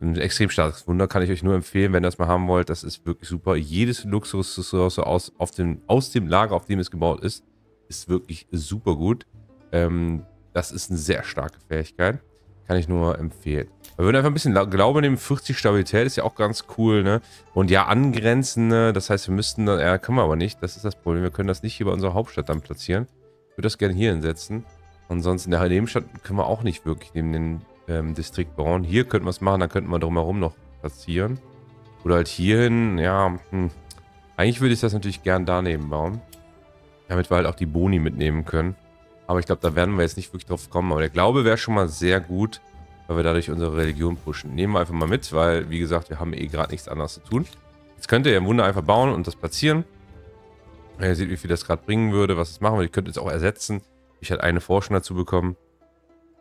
ein extrem starkes Wunder. Kann ich euch nur empfehlen, wenn ihr das mal haben wollt. Das ist wirklich super. Jedes Luxusressource aus, auf dem, aus dem Lager, auf dem es gebaut ist, ist wirklich super gut. Ähm, das ist eine sehr starke Fähigkeit. Kann ich nur empfehlen. Wir würden einfach ein bisschen Glaube nehmen. 40 Stabilität ist ja auch ganz cool, ne? Und ja, angrenzende, ne? das heißt, wir müssten, dann... ja, können wir aber nicht. Das ist das Problem. Wir können das nicht hier bei unserer Hauptstadt dann platzieren. Ich würde das gerne hier hinsetzen. Ansonsten, in der Nebenstadt können wir auch nicht wirklich neben den ähm, Distrikt bauen. Hier könnten wir es machen, dann könnten wir drumherum noch platzieren. Oder halt hierhin, ja, hm. Eigentlich würde ich das natürlich gern daneben bauen. Damit wir halt auch die Boni mitnehmen können. Aber ich glaube, da werden wir jetzt nicht wirklich drauf kommen. Aber der Glaube wäre schon mal sehr gut, weil wir dadurch unsere Religion pushen. Nehmen wir einfach mal mit, weil, wie gesagt, wir haben eh gerade nichts anderes zu tun. Jetzt könnt ihr ja im Wunder einfach bauen und das platzieren. Ihr seht, wie viel das gerade bringen würde, was es machen würde. Ich könnte es auch ersetzen. Ich hatte eine Forschung dazu bekommen.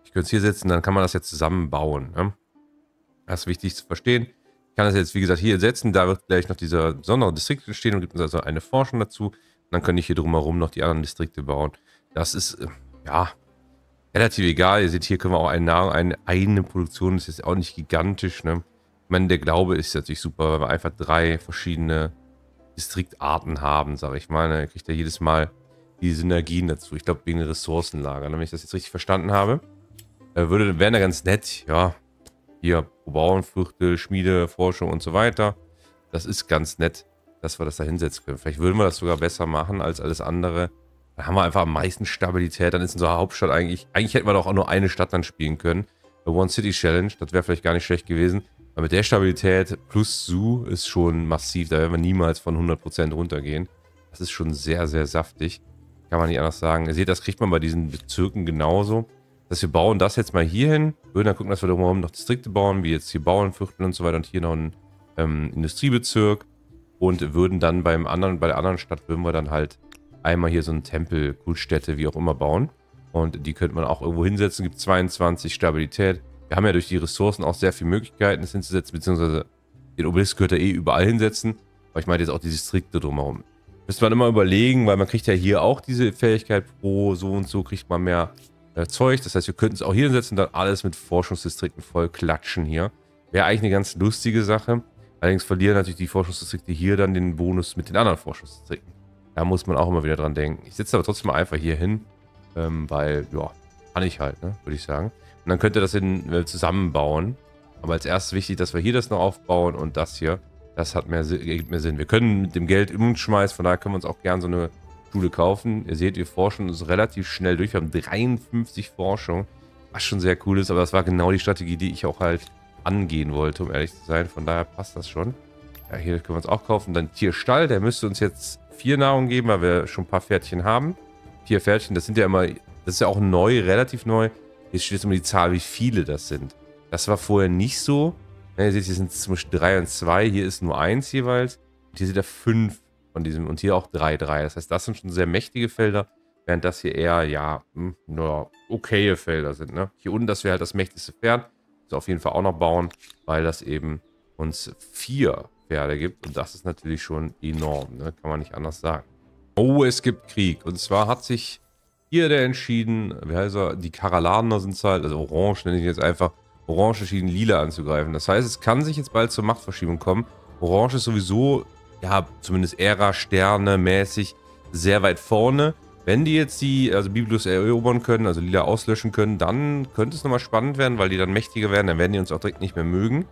Ich könnte es hier setzen, dann kann man das jetzt zusammenbauen. Ne? Das ist wichtig zu verstehen. Ich kann das jetzt, wie gesagt, hier setzen. Da wird gleich noch dieser besondere Distrikt entstehen und gibt uns also eine Forschung dazu. dann könnte ich hier drumherum noch die anderen Distrikte bauen. Das ist, äh, ja, relativ egal. Ihr seht, hier können wir auch eine Nahrung, eine eigene Produktion, das ist jetzt auch nicht gigantisch, ne? Ich meine, der Glaube ist natürlich super, weil wir einfach drei verschiedene Distriktarten haben, sage ich mal. Da ne? Kriegt er jedes Mal die Synergien dazu. Ich glaube, wegen Ressourcenlager, ne? wenn ich das jetzt richtig verstanden habe. Äh, würde, wären da ganz nett, ja. Hier, Bauernfrüchte, Schmiede, Forschung und so weiter. Das ist ganz nett, dass wir das da hinsetzen können. Vielleicht würden wir das sogar besser machen als alles andere. Dann haben wir einfach am meisten Stabilität. Dann ist unsere Hauptstadt eigentlich... Eigentlich hätten wir doch auch nur eine Stadt dann spielen können. One City Challenge, das wäre vielleicht gar nicht schlecht gewesen. Aber mit der Stabilität plus Zoo ist schon massiv. Da werden wir niemals von 100% runtergehen. Das ist schon sehr, sehr saftig. Kann man nicht anders sagen. Ihr seht, das kriegt man bei diesen Bezirken genauso. Dass wir bauen das jetzt mal hier hin. Würden dann gucken, dass wir drumherum noch Distrikte bauen, wie jetzt hier Bauernviertel und so weiter. Und hier noch ein ähm, Industriebezirk. Und würden dann beim anderen, bei der anderen Stadt würden wir dann halt einmal hier so einen Tempel, Kultstätte, wie auch immer bauen. Und die könnte man auch irgendwo hinsetzen. Gibt 22 Stabilität. Wir haben ja durch die Ressourcen auch sehr viele Möglichkeiten, das hinzusetzen, beziehungsweise den Obelisk könnte ihr eh überall hinsetzen. Aber ich meine jetzt auch die Distrikte drumherum. Müsste man immer überlegen, weil man kriegt ja hier auch diese Fähigkeit pro so und so kriegt man mehr äh, Zeug. Das heißt, wir könnten es auch hier hinsetzen und dann alles mit Forschungsdistrikten voll klatschen hier. Wäre eigentlich eine ganz lustige Sache. Allerdings verlieren natürlich die Forschungsdistrikte hier dann den Bonus mit den anderen Forschungsdistrikten. Da muss man auch immer wieder dran denken. Ich sitze aber trotzdem mal einfach hier hin, ähm, weil, ja, kann ich halt, ne, würde ich sagen. Und dann könnt ihr das in, äh, zusammenbauen. Aber als erstes wichtig, dass wir hier das noch aufbauen und das hier. Das hat mehr, ergibt mehr Sinn. Wir können mit dem Geld umschmeißen, von daher können wir uns auch gern so eine Schule kaufen. Ihr seht, wir forschen uns relativ schnell durch. Wir haben 53 Forschung, was schon sehr cool ist. Aber das war genau die Strategie, die ich auch halt angehen wollte, um ehrlich zu sein. Von daher passt das schon. Ja, hier können wir uns auch kaufen. Dann Tierstall, der müsste uns jetzt vier Nahrung geben, weil wir schon ein paar Pferdchen haben. Vier Pferdchen, das sind ja immer, das ist ja auch neu, relativ neu. Jetzt steht jetzt immer die Zahl, wie viele das sind. Das war vorher nicht so. Ja, ihr seht, hier sind zum Beispiel drei und zwei. hier ist nur eins jeweils. Und hier sind ja fünf von diesem und hier auch drei, drei. Das heißt, das sind schon sehr mächtige Felder, während das hier eher, ja, hm, nur okaye Felder sind. Ne? Hier unten, das wäre halt das mächtigste Pferd. Das auf jeden Fall auch noch bauen, weil das eben uns vier Pferde gibt. Und das ist natürlich schon enorm, ne? kann man nicht anders sagen. Oh, es gibt Krieg. Und zwar hat sich hier der entschieden, wie heißt er, die Karalaner sind es halt, also Orange nenne ich jetzt einfach, Orange entschieden, Lila anzugreifen. Das heißt, es kann sich jetzt bald zur Machtverschiebung kommen. Orange ist sowieso, ja, zumindest Ära, Sterne mäßig sehr weit vorne. Wenn die jetzt die, also Biblos erobern können, also Lila auslöschen können, dann könnte es nochmal spannend werden, weil die dann mächtiger werden, dann werden die uns auch direkt nicht mehr mögen.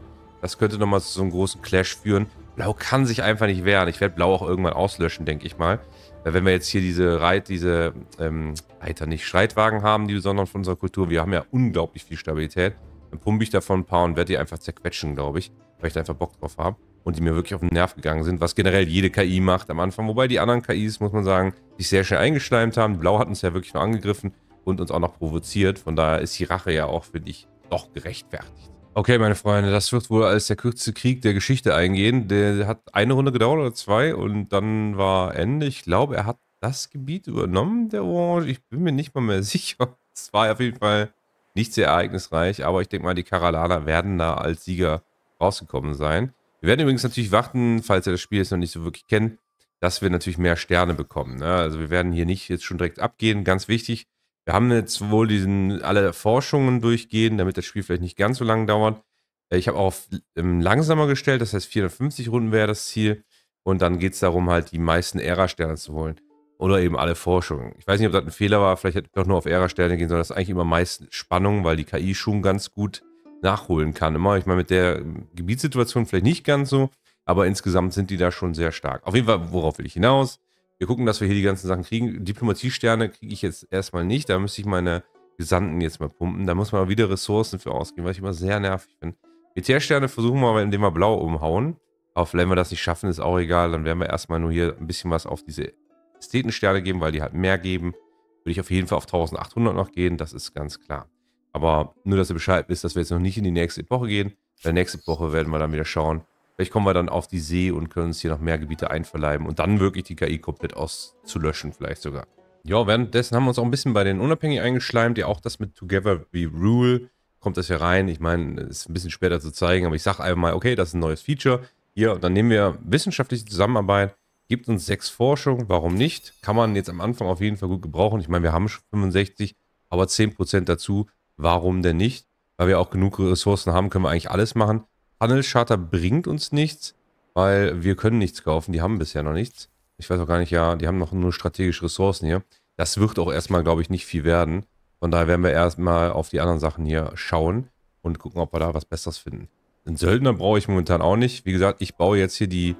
Das könnte nochmal zu so einem großen Clash führen. Blau kann sich einfach nicht wehren. Ich werde Blau auch irgendwann auslöschen, denke ich mal. Wenn wir jetzt hier diese Reit, diese ähm, Reiter nicht Streitwagen haben, die besonderen von unserer Kultur, wir haben ja unglaublich viel Stabilität. Dann pumpe ich davon ein paar und werde die einfach zerquetschen, glaube ich, weil ich da einfach Bock drauf habe und die mir wirklich auf den Nerv gegangen sind, was generell jede KI macht am Anfang. Wobei die anderen KIs, muss man sagen, sich sehr schnell eingeschleimt haben. Blau hat uns ja wirklich nur angegriffen und uns auch noch provoziert. Von daher ist die Rache ja auch, finde ich, doch gerechtfertigt. Okay, meine Freunde, das wird wohl als der kürzeste Krieg der Geschichte eingehen. Der hat eine Runde gedauert oder zwei und dann war Ende. Ich glaube, er hat das Gebiet übernommen, der Orange. Ich bin mir nicht mal mehr sicher. Es war auf jeden Fall nicht sehr ereignisreich, aber ich denke mal, die Karalaner werden da als Sieger rausgekommen sein. Wir werden übrigens natürlich warten, falls ihr das Spiel jetzt noch nicht so wirklich kennt, dass wir natürlich mehr Sterne bekommen. Ne? Also wir werden hier nicht jetzt schon direkt abgehen. Ganz wichtig, wir haben jetzt wohl diesen, alle Forschungen durchgehen, damit das Spiel vielleicht nicht ganz so lang dauert. Äh, ich habe auch auf, ähm, langsamer gestellt, das heißt 450 Runden wäre das Ziel. Und dann geht es darum, halt die meisten Ära-Sterne zu holen. Oder eben alle Forschungen. Ich weiß nicht, ob das ein Fehler war, vielleicht hätte ich doch nur auf Ära-Sterne gehen sollen. Das ist eigentlich immer meistens Spannung, weil die KI schon ganz gut nachholen kann. Immer, ich meine, mit der ähm, Gebietssituation vielleicht nicht ganz so, aber insgesamt sind die da schon sehr stark. Auf jeden Fall, worauf will ich hinaus? Wir gucken, dass wir hier die ganzen Sachen kriegen. Diplomatiesterne kriege ich jetzt erstmal nicht. Da müsste ich meine Gesandten jetzt mal pumpen. Da muss man wieder Ressourcen für ausgeben, was ich immer sehr nervig finde. Militärsterne versuchen wir mal, indem wir blau umhauen. Aber wenn wir das nicht schaffen, ist auch egal. Dann werden wir erstmal nur hier ein bisschen was auf diese Ästhetensterne geben, weil die halt mehr geben. Würde ich auf jeden Fall auf 1800 noch gehen, das ist ganz klar. Aber nur, dass ihr Bescheid wisst, dass wir jetzt noch nicht in die nächste Epoche gehen. In der nächsten Epoche werden wir dann wieder schauen, Vielleicht kommen wir dann auf die See und können uns hier noch mehr Gebiete einverleiben und dann wirklich die KI komplett auszulöschen vielleicht sogar. Ja, währenddessen haben wir uns auch ein bisschen bei den Unabhängigen eingeschleimt. Ja, auch das mit Together We Rule kommt das hier rein. Ich meine, ist ein bisschen später zu zeigen, aber ich sage einfach mal, okay, das ist ein neues Feature. Hier, dann nehmen wir wissenschaftliche Zusammenarbeit, gibt uns sechs Forschungen, warum nicht? Kann man jetzt am Anfang auf jeden Fall gut gebrauchen. Ich meine, wir haben schon 65, aber 10% dazu, warum denn nicht? Weil wir auch genug Ressourcen haben, können wir eigentlich alles machen. Handelscharter bringt uns nichts, weil wir können nichts kaufen. Die haben bisher noch nichts. Ich weiß auch gar nicht, ja, die haben noch nur strategische Ressourcen hier. Das wird auch erstmal, glaube ich, nicht viel werden. Von daher werden wir erstmal auf die anderen Sachen hier schauen und gucken, ob wir da was Besseres finden. Den Söldner brauche ich momentan auch nicht. Wie gesagt, ich baue jetzt hier die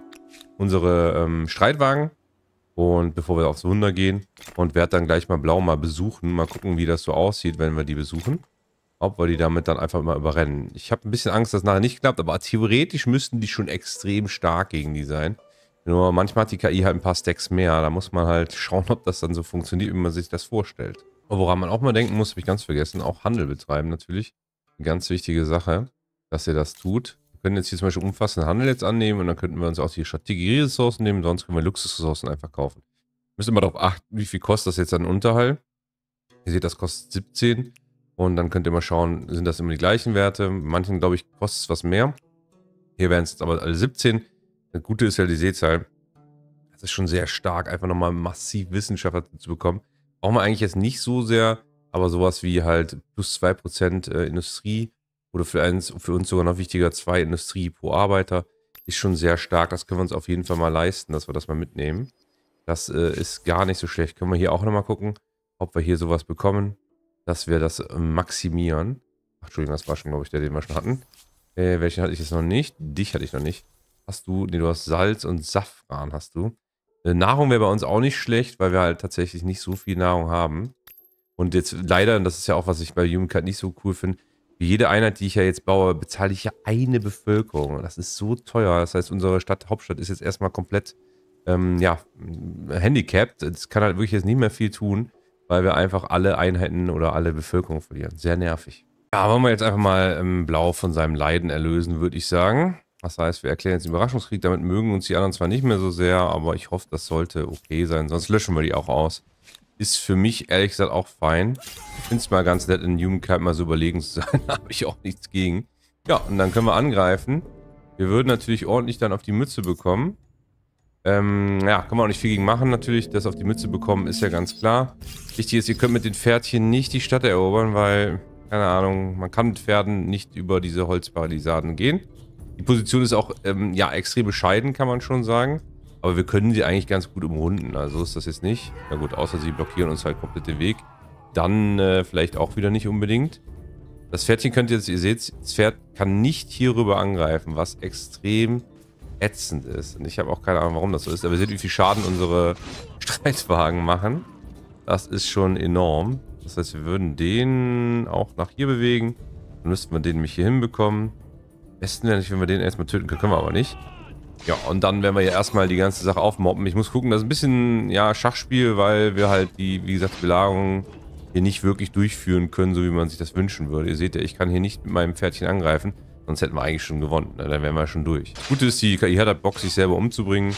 unsere ähm, Streitwagen. Und bevor wir aufs Wunder gehen und werde dann gleich mal Blau mal besuchen, mal gucken, wie das so aussieht, wenn wir die besuchen ob wir die damit dann einfach mal überrennen. Ich habe ein bisschen Angst, dass es nachher nicht klappt, aber theoretisch müssten die schon extrem stark gegen die sein. Nur manchmal hat die KI halt ein paar Stacks mehr. Da muss man halt schauen, ob das dann so funktioniert, wie man sich das vorstellt. Und woran man auch mal denken muss, habe ich ganz vergessen, auch Handel betreiben natürlich. Eine ganz wichtige Sache, dass ihr das tut. Wir können jetzt hier zum Beispiel umfassenden Handel jetzt annehmen und dann könnten wir uns auch die Strategie-Ressourcen nehmen, sonst können wir Luxusressourcen einfach kaufen. Müssen immer darauf achten, wie viel kostet das jetzt an Unterhalt. Ihr seht, das kostet 17. Und dann könnt ihr mal schauen, sind das immer die gleichen Werte. Manchen, glaube ich, kostet es was mehr. Hier wären es jetzt aber alle 17. Das Gute ist ja die Seezahl. Das ist schon sehr stark, einfach nochmal massiv Wissenschaftler zu bekommen. Brauchen wir eigentlich jetzt nicht so sehr, aber sowas wie halt plus 2% äh, Industrie oder für, eins, für uns sogar noch wichtiger 2 Industrie pro Arbeiter ist schon sehr stark. Das können wir uns auf jeden Fall mal leisten, dass wir das mal mitnehmen. Das äh, ist gar nicht so schlecht. Können wir hier auch nochmal gucken, ob wir hier sowas bekommen dass wir das äh, maximieren. Ach, Entschuldigung, das war schon, glaube ich, der, den wir schon hatten. Äh, welchen hatte ich jetzt noch nicht? Dich hatte ich noch nicht. Hast du, nee, du hast Salz und Safran hast du. Äh, Nahrung wäre bei uns auch nicht schlecht, weil wir halt tatsächlich nicht so viel Nahrung haben. Und jetzt leider, und das ist ja auch, was ich bei Humankind nicht so cool finde, wie jede Einheit, die ich ja jetzt baue, bezahle ich ja eine Bevölkerung. Und das ist so teuer. Das heißt, unsere Stadt, Hauptstadt ist jetzt erstmal komplett, ähm, ja, handicapped. Es kann halt wirklich jetzt nicht mehr viel tun weil wir einfach alle Einheiten oder alle Bevölkerung verlieren. Sehr nervig. Ja, wollen wir jetzt einfach mal ähm, Blau von seinem Leiden erlösen, würde ich sagen. Das heißt, wir erklären jetzt den Überraschungskrieg. Damit mögen uns die anderen zwar nicht mehr so sehr, aber ich hoffe, das sollte okay sein. Sonst löschen wir die auch aus. Ist für mich ehrlich gesagt auch fein. Ich finde es mal ganz nett, in Humankind mal so überlegen zu sein. da habe ich auch nichts gegen. Ja, und dann können wir angreifen. Wir würden natürlich ordentlich dann auf die Mütze bekommen. Ähm, ja, kann man auch nicht viel gegen machen natürlich. Das auf die Mütze bekommen ist ja ganz klar. Wichtig ist, ihr könnt mit den Pferdchen nicht die Stadt erobern, weil, keine Ahnung, man kann mit Pferden nicht über diese Holzpalisaden gehen. Die Position ist auch, ähm, ja, extrem bescheiden, kann man schon sagen. Aber wir können sie eigentlich ganz gut umrunden, also ist das jetzt nicht. Na gut, außer sie blockieren uns halt komplett den Weg. Dann äh, vielleicht auch wieder nicht unbedingt. Das Pferdchen könnt ihr jetzt, ihr seht, das Pferd kann nicht hierüber angreifen, was extrem ätzend ist. Und ich habe auch keine Ahnung, warum das so ist. Aber ihr seht, wie viel Schaden unsere Streitwagen machen. Das ist schon enorm. Das heißt, wir würden den auch nach hier bewegen. Dann müssten wir den nämlich hier hinbekommen. Besten wäre nicht, wenn wir den erstmal töten können. Können wir aber nicht. Ja, und dann werden wir ja erstmal die ganze Sache aufmoppen. Ich muss gucken, das ist ein bisschen, ja, Schachspiel, weil wir halt die, wie gesagt, Belagerung hier nicht wirklich durchführen können, so wie man sich das wünschen würde. Ihr seht ja, ich kann hier nicht mit meinem Pferdchen angreifen. Sonst hätten wir eigentlich schon gewonnen. Dann wären wir schon durch. Das Gute ist, die KI hat halt Bock, sich selber umzubringen.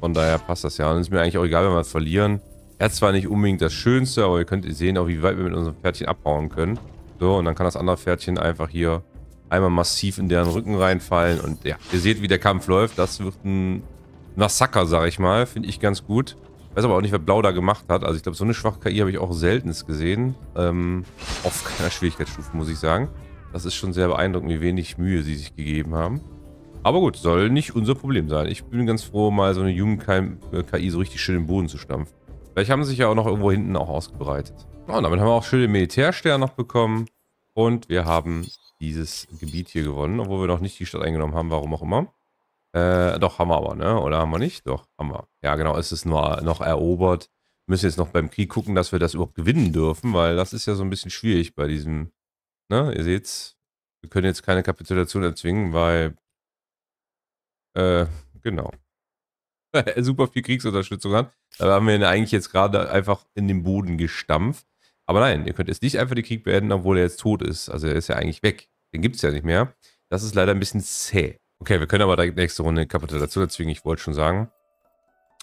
Von daher passt das ja. Und ist mir eigentlich auch egal, wenn wir verlieren. Er hat zwar nicht unbedingt das Schönste, aber ihr könnt sehen auch, wie weit wir mit unserem Pferdchen abbauen können. So, und dann kann das andere Pferdchen einfach hier einmal massiv in deren Rücken reinfallen. Und ja, ihr seht, wie der Kampf läuft. Das wird ein Massaker, sag ich mal. Finde ich ganz gut. Weiß aber auch nicht, wer Blau da gemacht hat. Also ich glaube, so eine schwache KI habe ich auch seltenes gesehen. Ähm, auf keiner Schwierigkeitsstufe, muss ich sagen. Das ist schon sehr beeindruckend, wie wenig Mühe sie sich gegeben haben. Aber gut, soll nicht unser Problem sein. Ich bin ganz froh, mal so eine jugend ki so richtig schön im Boden zu stampfen. Vielleicht haben sie sich ja auch noch irgendwo hinten auch ausgebreitet. Oh, und damit haben wir auch schön den Militärstern noch bekommen. Und wir haben dieses Gebiet hier gewonnen, obwohl wir noch nicht die Stadt eingenommen haben, warum auch immer. Äh, doch, haben wir aber, ne? Oder haben wir nicht? Doch, haben wir. Ja, genau, es ist nur noch erobert. Wir müssen jetzt noch beim Krieg gucken, dass wir das überhaupt gewinnen dürfen, weil das ist ja so ein bisschen schwierig bei diesem Ne? Ihr seht's, wir können jetzt keine Kapitulation erzwingen, weil. Äh, genau. Super viel Kriegsunterstützung hat. Da haben wir ihn eigentlich jetzt gerade einfach in den Boden gestampft. Aber nein, ihr könnt jetzt nicht einfach den Krieg beenden, obwohl er jetzt tot ist. Also er ist ja eigentlich weg. Den gibt's ja nicht mehr. Das ist leider ein bisschen zäh. Okay, wir können aber direkt nächste Runde Kapitulation erzwingen. Ich wollte schon sagen.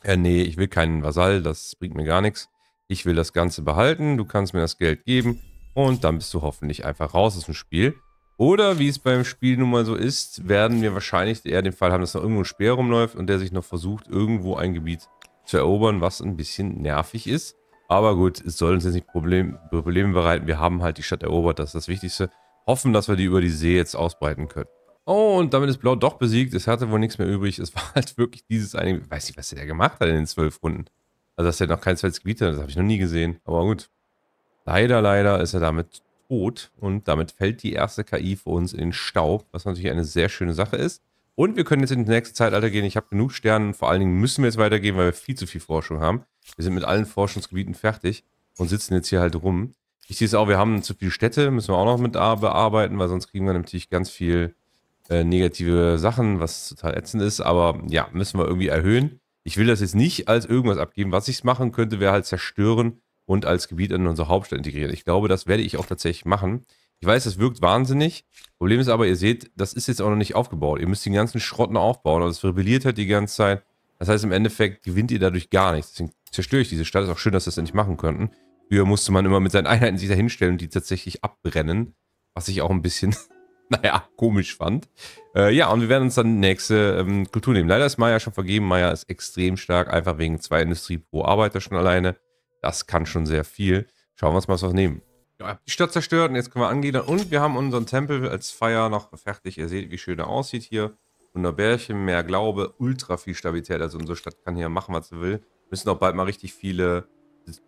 Äh, nee, ich will keinen Vasall. Das bringt mir gar nichts. Ich will das Ganze behalten. Du kannst mir das Geld geben. Und dann bist du hoffentlich einfach raus aus dem Spiel. Oder wie es beim Spiel nun mal so ist, werden wir wahrscheinlich eher den Fall haben, dass noch irgendwo ein Speer rumläuft und der sich noch versucht, irgendwo ein Gebiet zu erobern, was ein bisschen nervig ist. Aber gut, es soll uns jetzt nicht Problem, Probleme bereiten. Wir haben halt die Stadt erobert, das ist das Wichtigste. Hoffen, dass wir die über die See jetzt ausbreiten können. Oh, und damit ist Blau doch besiegt. Es hatte wohl nichts mehr übrig. Es war halt wirklich dieses eine... Ich weiß nicht, was der gemacht hat in den zwölf Runden. Also, dass er noch kein zweites Gebiet hat, das habe ich noch nie gesehen. Aber gut, Leider, leider ist er damit tot und damit fällt die erste KI für uns in den Staub, was natürlich eine sehr schöne Sache ist. Und wir können jetzt in das nächste Zeitalter gehen. Ich habe genug Sternen. Vor allen Dingen müssen wir jetzt weitergehen, weil wir viel zu viel Forschung haben. Wir sind mit allen Forschungsgebieten fertig und sitzen jetzt hier halt rum. Ich sehe es auch, wir haben zu viele Städte, müssen wir auch noch mit bearbeiten, weil sonst kriegen wir natürlich ganz viel äh, negative Sachen, was total ätzend ist. Aber ja, müssen wir irgendwie erhöhen. Ich will das jetzt nicht als irgendwas abgeben. Was ich machen könnte, wäre halt zerstören und als Gebiet in unsere Hauptstadt integrieren. Ich glaube, das werde ich auch tatsächlich machen. Ich weiß, das wirkt wahnsinnig. Problem ist aber, ihr seht, das ist jetzt auch noch nicht aufgebaut. Ihr müsst den ganzen Schrott noch aufbauen Also es rebelliert halt die ganze Zeit. Das heißt, im Endeffekt gewinnt ihr dadurch gar nichts. Deswegen zerstöre ich diese Stadt. Ist auch schön, dass wir das nicht machen könnten. Früher musste man immer mit seinen Einheiten sich da hinstellen und die tatsächlich abbrennen. Was ich auch ein bisschen, naja, komisch fand. Äh, ja, und wir werden uns dann nächste ähm, Kultur nehmen. Leider ist Maya schon vergeben. Maya ist extrem stark, einfach wegen zwei Industrie pro Arbeiter schon alleine. Das kann schon sehr viel. Schauen wir uns mal was wir nehmen. Ja, die Stadt zerstört und jetzt können wir angliedern. Und wir haben unseren Tempel als Feier noch fertig. Ihr seht, wie schön er aussieht hier. 100 Bärchen, mehr Glaube, ultra viel Stabilität. Also unsere Stadt kann hier machen, was sie will. Müssen auch bald mal richtig viele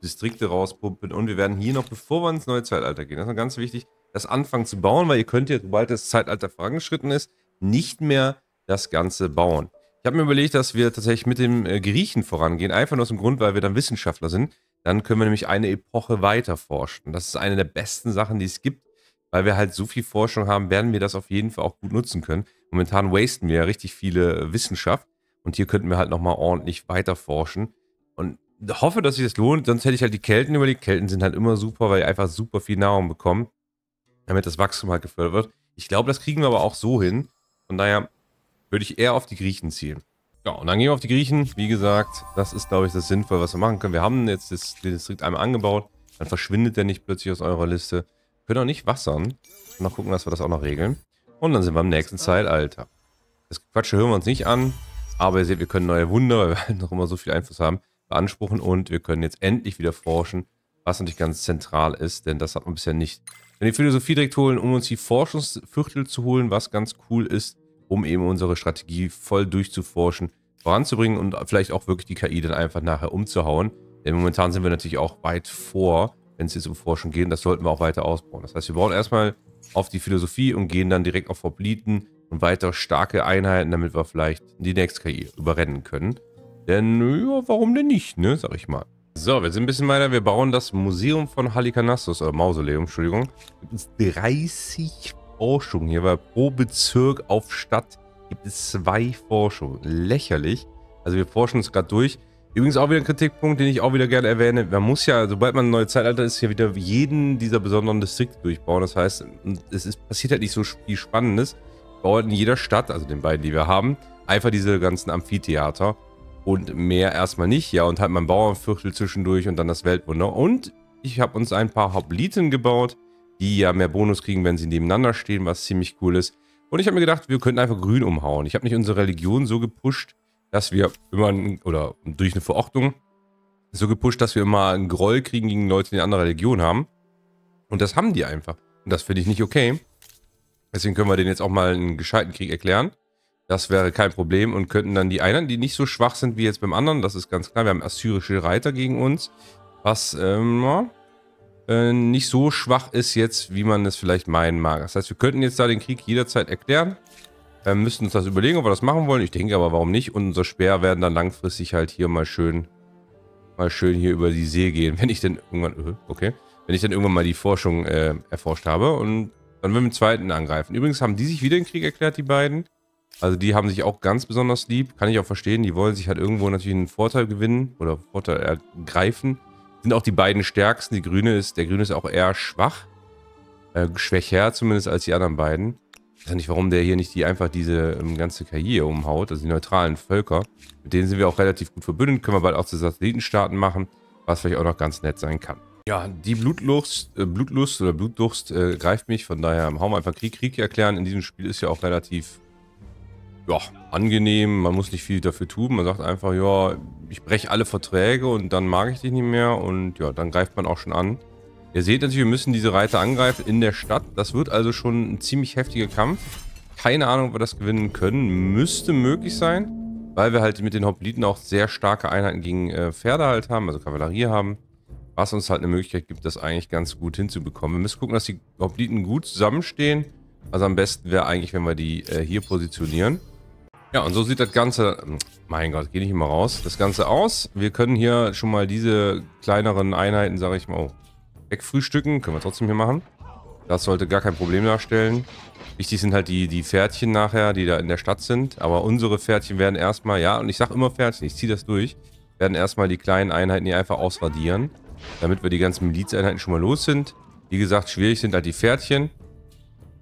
Distrikte rauspumpen. Und wir werden hier noch, bevor wir ins neue Zeitalter gehen, das ist ganz wichtig, das anfangen zu bauen, weil ihr könnt ja, sobald das Zeitalter vorangeschritten ist, nicht mehr das Ganze bauen. Ich habe mir überlegt, dass wir tatsächlich mit dem äh, Griechen vorangehen. Einfach nur aus dem Grund, weil wir dann Wissenschaftler sind. Dann können wir nämlich eine Epoche weiter forschen. Das ist eine der besten Sachen, die es gibt. Weil wir halt so viel Forschung haben, werden wir das auf jeden Fall auch gut nutzen können. Momentan wasten wir ja richtig viele äh, Wissenschaft. Und hier könnten wir halt nochmal ordentlich weiter forschen. Und hoffe, dass sich das lohnt. Sonst hätte ich halt die Kelten über die Kelten sind halt immer super, weil die einfach super viel Nahrung bekommen. Damit das Wachstum halt gefördert wird. Ich glaube, das kriegen wir aber auch so hin. Von daher würde ich eher auf die Griechen zielen. Ja, und dann gehen wir auf die Griechen. Wie gesagt, das ist, glaube ich, das Sinnvolle, was wir machen können. Wir haben jetzt das, den Distrikt einmal angebaut. Dann verschwindet der nicht plötzlich aus eurer Liste. Wir können auch nicht wassern. Noch gucken, dass wir das auch noch regeln. Und dann sind wir im nächsten Zeitalter. Das Quatsch hören wir uns nicht an. Aber ihr seht, wir können neue Wunder, weil wir halt noch immer so viel Einfluss haben, beanspruchen. Und wir können jetzt endlich wieder forschen, was natürlich ganz zentral ist. Denn das hat man bisher nicht. Wenn die Philosophie direkt holen, um uns die Forschungsviertel zu holen, was ganz cool ist, um eben unsere Strategie voll durchzuforschen, voranzubringen und vielleicht auch wirklich die KI dann einfach nachher umzuhauen. Denn momentan sind wir natürlich auch weit vor, wenn es jetzt um Forschung geht. das sollten wir auch weiter ausbauen. Das heißt, wir bauen erstmal auf die Philosophie und gehen dann direkt auf Obliten und weiter starke Einheiten, damit wir vielleicht die nächste KI überrennen können. Denn, ja, warum denn nicht, ne, sag ich mal. So, wir sind ein bisschen weiter. Wir bauen das Museum von Halikarnassus, oder äh, Mausoleum, Entschuldigung. Gibt uns 30 Forschung hier, weil pro Bezirk auf Stadt gibt es zwei Forschungen. Lächerlich. Also wir forschen uns gerade durch. Übrigens auch wieder ein Kritikpunkt, den ich auch wieder gerne erwähne. Man muss ja, sobald man ein neues Zeitalter ist, ja wieder jeden dieser besonderen Distrikte durchbauen. Das heißt, es ist, passiert halt nicht so viel Spannendes. Wir bauen in jeder Stadt, also den beiden, die wir haben, einfach diese ganzen Amphitheater und mehr erstmal nicht. Ja, und halt mein Bauernviertel zwischendurch und dann das Weltwunder. Und ich habe uns ein paar Hopliten gebaut die ja mehr Bonus kriegen, wenn sie nebeneinander stehen, was ziemlich cool ist. Und ich habe mir gedacht, wir könnten einfach grün umhauen. Ich habe nicht unsere Religion so gepusht, dass wir immer, oder durch eine Verordnung, so gepusht, dass wir immer einen Groll kriegen gegen Leute, die eine andere Religion haben. Und das haben die einfach. Und das finde ich nicht okay. Deswegen können wir denen jetzt auch mal einen gescheiten Krieg erklären. Das wäre kein Problem und könnten dann die einen, die nicht so schwach sind wie jetzt beim anderen, das ist ganz klar. Wir haben assyrische Reiter gegen uns, was ähm, äh, nicht so schwach ist jetzt, wie man es vielleicht meinen mag. Das heißt, wir könnten jetzt da den Krieg jederzeit erklären. Äh, müssten uns das überlegen, ob wir das machen wollen. Ich denke aber, warum nicht? Und unser Speer werden dann langfristig halt hier mal schön mal schön hier über die See gehen, wenn ich dann irgendwann, äh, okay, wenn ich dann irgendwann mal die Forschung äh, erforscht habe und dann werden wir den zweiten angreifen. Übrigens haben die sich wieder den Krieg erklärt, die beiden. Also die haben sich auch ganz besonders lieb, kann ich auch verstehen. Die wollen sich halt irgendwo natürlich einen Vorteil gewinnen oder Vorteil ergreifen. Äh, sind auch die beiden stärksten. Die grüne ist, der grüne ist auch eher schwach. Äh, schwächer zumindest als die anderen beiden. Ich weiß nicht, warum der hier nicht die einfach diese ähm, ganze Karriere umhaut, also die neutralen Völker. Mit denen sind wir auch relativ gut verbündet, können wir bald auch zu Satellitenstaaten machen, was vielleicht auch noch ganz nett sein kann. Ja, die Blutlust, äh, Blutlust oder Blutdurst äh, greift mich, von daher ähm, hauen wir einfach Krieg, Krieg erklären. In diesem Spiel ist ja auch relativ ja, angenehm, man muss nicht viel dafür tun. Man sagt einfach, ja, ich breche alle Verträge und dann mag ich dich nicht mehr und ja, dann greift man auch schon an. Ihr seht natürlich, wir müssen diese Reiter angreifen in der Stadt. Das wird also schon ein ziemlich heftiger Kampf. Keine Ahnung, ob wir das gewinnen können. Müsste möglich sein, weil wir halt mit den Hopliten auch sehr starke Einheiten gegen äh, Pferde halt haben, also Kavallerie haben. Was uns halt eine Möglichkeit gibt, das eigentlich ganz gut hinzubekommen. Wir müssen gucken, dass die Hopliten gut zusammenstehen. Also am besten wäre eigentlich, wenn wir die äh, hier positionieren. Ja, und so sieht das Ganze, ähm, mein Gott, geh nicht immer raus, das Ganze aus. Wir können hier schon mal diese kleineren Einheiten, sage ich mal, wegfrühstücken. Können wir trotzdem hier machen. Das sollte gar kein Problem darstellen. Wichtig sind halt die, die Pferdchen nachher, die da in der Stadt sind. Aber unsere Pferdchen werden erstmal, ja, und ich sag immer Pferdchen, ich ziehe das durch, werden erstmal die kleinen Einheiten hier einfach ausradieren, damit wir die ganzen Milizeinheiten schon mal los sind. Wie gesagt, schwierig sind halt die Pferdchen.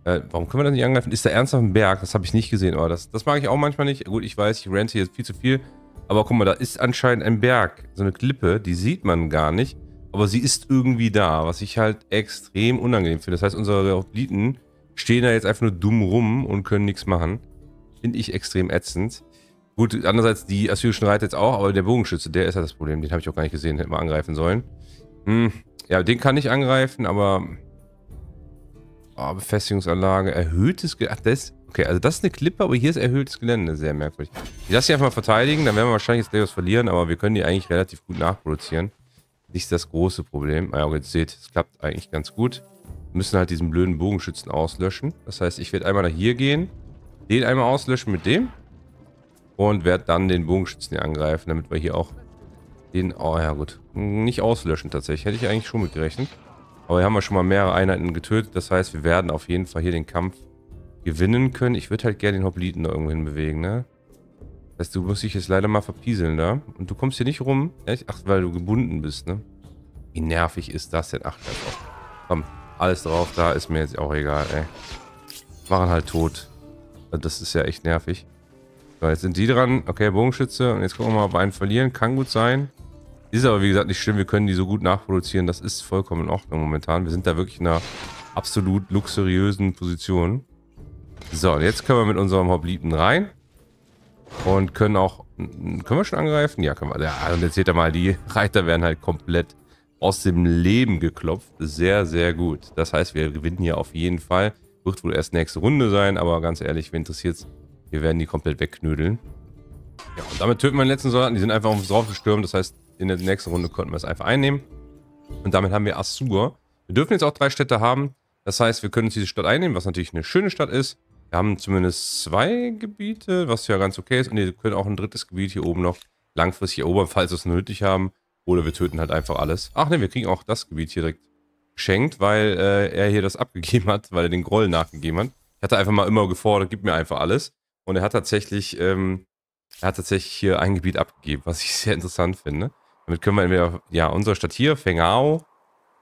Äh, warum können wir das nicht angreifen? Ist da ernsthaft ein Berg? Das habe ich nicht gesehen. Aber das, das mag ich auch manchmal nicht. Gut, ich weiß, ich rente jetzt viel zu viel. Aber guck mal, da ist anscheinend ein Berg. So eine Klippe, die sieht man gar nicht. Aber sie ist irgendwie da, was ich halt extrem unangenehm finde. Das heißt, unsere Reopliten stehen da jetzt einfach nur dumm rum und können nichts machen. Finde ich extrem ätzend. Gut, andererseits die assyrischen Reiter jetzt auch, aber der Bogenschütze, der ist ja halt das Problem. Den habe ich auch gar nicht gesehen, hätten wir angreifen sollen. Hm. Ja, den kann ich angreifen, aber Oh, Befestigungsanlage, erhöhtes Gelände. Ach, das, okay, also das ist eine Klippe, aber hier ist erhöhtes Gelände. Sehr merkwürdig. Ich lasse sie einfach mal verteidigen, dann werden wir wahrscheinlich jetzt gleich was verlieren, aber wir können die eigentlich relativ gut nachproduzieren. Nicht das große Problem. Ah ja, okay, seht, es klappt eigentlich ganz gut. Wir müssen halt diesen blöden Bogenschützen auslöschen. Das heißt, ich werde einmal nach hier gehen, den einmal auslöschen mit dem und werde dann den Bogenschützen hier angreifen, damit wir hier auch den... Oh ja, gut. Nicht auslöschen tatsächlich. Hätte ich eigentlich schon mitgerechnet. Aber hier haben wir schon mal mehrere Einheiten getötet. Das heißt, wir werden auf jeden Fall hier den Kampf gewinnen können. Ich würde halt gerne den Hobliten da irgendwo bewegen, ne? Das heißt, du musst dich jetzt leider mal verpieseln da. Und du kommst hier nicht rum. Echt? Ach, weil du gebunden bist, ne? Wie nervig ist das denn? Ach, scheiß auf. Komm, alles drauf da. Ist mir jetzt auch egal, ey. Machen halt tot. Also, das ist ja echt nervig. So, jetzt sind die dran. Okay, Bogenschütze. Und jetzt gucken wir mal, ob wir einen verlieren. Kann gut sein. Ist aber wie gesagt nicht schlimm, wir können die so gut nachproduzieren, das ist vollkommen in Ordnung momentan. Wir sind da wirklich in einer absolut luxuriösen Position. So, und jetzt können wir mit unserem Hoblieten rein. Und können auch... Können wir schon angreifen? Ja, können wir. Ja, und jetzt seht ihr mal, die Reiter werden halt komplett aus dem Leben geklopft. Sehr, sehr gut. Das heißt, wir gewinnen hier auf jeden Fall. Wird wohl erst nächste Runde sein, aber ganz ehrlich, wer es, Wir werden die komplett wegknödeln. Ja, und damit töten wir den letzten Soldaten. Die sind einfach auf uns gestürmt. Das heißt, in der nächsten Runde konnten wir es einfach einnehmen. Und damit haben wir Assur. Wir dürfen jetzt auch drei Städte haben. Das heißt, wir können uns diese Stadt einnehmen, was natürlich eine schöne Stadt ist. Wir haben zumindest zwei Gebiete, was ja ganz okay ist. Und wir können auch ein drittes Gebiet hier oben noch langfristig erobern, falls wir es nötig haben. Oder wir töten halt einfach alles. Ach ne, wir kriegen auch das Gebiet hier direkt geschenkt, weil äh, er hier das abgegeben hat, weil er den Groll nachgegeben hat. Ich hatte einfach mal immer gefordert, gib mir einfach alles. Und er hat tatsächlich, ähm, er hat tatsächlich hier ein Gebiet abgegeben, was ich sehr interessant finde. Damit können wir entweder ja, unsere Stadt hier, Fengao,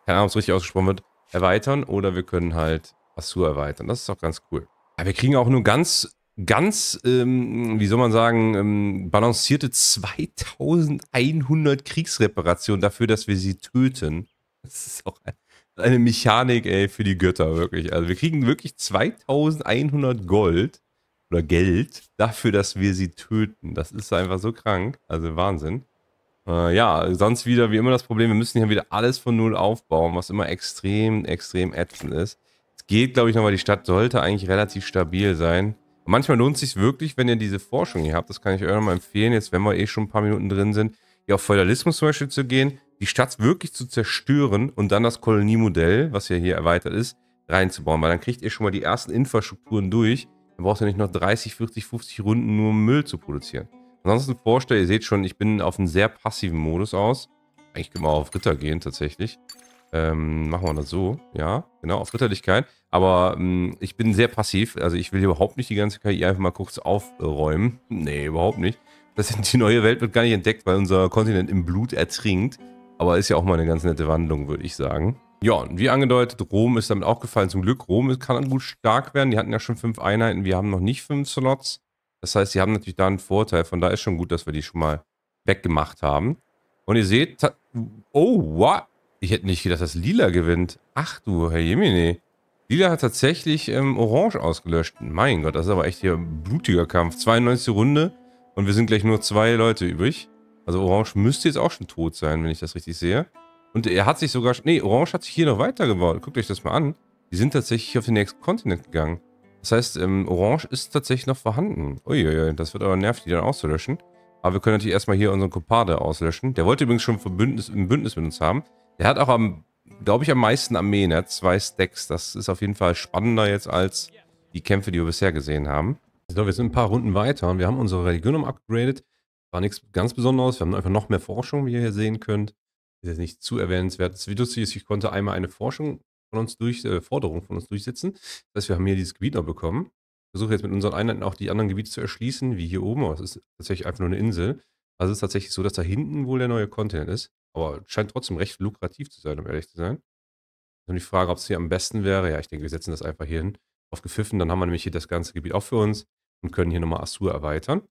keine Ahnung, ob es richtig ausgesprochen wird, erweitern oder wir können halt Assur erweitern. Das ist auch ganz cool. Ja, wir kriegen auch nur ganz, ganz, ähm, wie soll man sagen, ähm, balancierte 2100 Kriegsreparationen dafür, dass wir sie töten. Das ist auch eine Mechanik, ey, für die Götter, wirklich. Also wir kriegen wirklich 2100 Gold oder Geld dafür, dass wir sie töten. Das ist einfach so krank. Also Wahnsinn. Äh, ja, sonst wieder, wie immer das Problem, wir müssen hier wieder alles von Null aufbauen, was immer extrem, extrem ätzend ist. Es geht, glaube ich, nochmal, die Stadt sollte eigentlich relativ stabil sein. Manchmal lohnt es sich wirklich, wenn ihr diese Forschung hier habt, das kann ich euch nochmal empfehlen, jetzt wenn wir eh schon ein paar Minuten drin sind, hier auf Feudalismus zum Beispiel zu gehen, die Stadt wirklich zu zerstören und dann das Koloniemodell, was ja hier erweitert ist, reinzubauen, weil dann kriegt ihr schon mal die ersten Infrastrukturen durch, dann braucht ihr nicht noch 30, 40, 50 Runden nur Müll zu produzieren. Ansonsten Vorstell, ihr seht schon, ich bin auf einen sehr passiven Modus aus. Eigentlich können wir auf Ritter gehen, tatsächlich. Ähm, machen wir das so, ja, genau, auf Ritterlichkeit. Aber ähm, ich bin sehr passiv, also ich will hier überhaupt nicht die ganze KI einfach mal kurz aufräumen. Nee, überhaupt nicht. Das, die neue Welt wird gar nicht entdeckt, weil unser Kontinent im Blut ertrinkt. Aber ist ja auch mal eine ganz nette Wandlung, würde ich sagen. Ja, und wie angedeutet, Rom ist damit auch gefallen. Zum Glück, Rom kann gut stark werden. Die hatten ja schon fünf Einheiten, wir haben noch nicht fünf Slots. Das heißt, sie haben natürlich da einen Vorteil. Von da ist schon gut, dass wir die schon mal weggemacht haben. Und ihr seht, oh, what? Ich hätte nicht gedacht, dass Lila gewinnt. Ach du, Herr Jemine. Lila hat tatsächlich ähm, Orange ausgelöscht. Mein Gott, das ist aber echt hier ein blutiger Kampf. 92. Runde und wir sind gleich nur zwei Leute übrig. Also Orange müsste jetzt auch schon tot sein, wenn ich das richtig sehe. Und er hat sich sogar... Nee, Orange hat sich hier noch weitergebaut. Guckt euch das mal an. Die sind tatsächlich auf den nächsten Kontinent gegangen. Das heißt, ähm, Orange ist tatsächlich noch vorhanden. Uiuiui, das wird aber nervig, die dann auszulöschen. Aber wir können natürlich erstmal hier unseren Kopade auslöschen. Der wollte übrigens schon ein Bündnis, ein Bündnis mit uns haben. Der hat auch am, glaube ich, am meisten Armeen. Er hat zwei Stacks. Das ist auf jeden Fall spannender jetzt als die Kämpfe, die wir bisher gesehen haben. So, wir sind ein paar Runden weiter und wir haben unsere Religionum upgraded. War nichts ganz Besonderes. Wir haben einfach noch mehr Forschung, wie ihr hier sehen könnt. Ist jetzt nicht zu erwähnenswert. Das Video ist, ich konnte einmal eine Forschung von uns durch, äh, Forderungen von uns durchsetzen. Das heißt, wir haben hier dieses Gebiet noch bekommen. Versuche jetzt mit unseren Einheiten auch die anderen Gebiete zu erschließen, wie hier oben. Aber es ist tatsächlich einfach nur eine Insel. Also es ist tatsächlich so, dass da hinten wohl der neue Kontinent ist. Aber scheint trotzdem recht lukrativ zu sein, um ehrlich zu sein. Und also die Frage, ob es hier am besten wäre. Ja, ich denke, wir setzen das einfach hier hin auf gepfiffen. Dann haben wir nämlich hier das ganze Gebiet auch für uns und können hier nochmal Assur erweitern.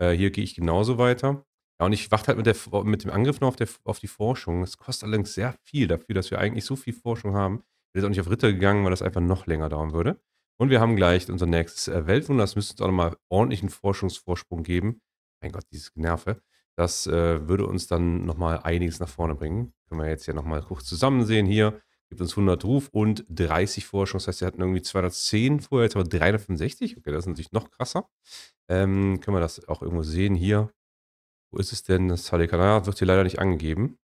Äh, hier gehe ich genauso weiter. Ja, und ich warte halt mit, der, mit dem Angriff noch auf, der, auf die Forschung. Es kostet allerdings sehr viel dafür, dass wir eigentlich so viel Forschung haben. Wir sind auch nicht auf Ritter gegangen, weil das einfach noch länger dauern würde. Und wir haben gleich unser nächstes äh, Weltwunder. Das müsste uns auch nochmal ordentlichen Forschungsvorsprung geben. Mein Gott, dieses Nerve. Das äh, würde uns dann nochmal einiges nach vorne bringen. Können wir jetzt hier nochmal kurz zusammen sehen hier. Gibt uns 100 Ruf und 30 Forschung. Das heißt, wir hatten irgendwie 210 vorher, jetzt aber 365. Okay, das ist natürlich noch krasser. Ähm, können wir das auch irgendwo sehen hier? Wo ist es denn? Das HD-Kanal wird hier leider nicht angegeben.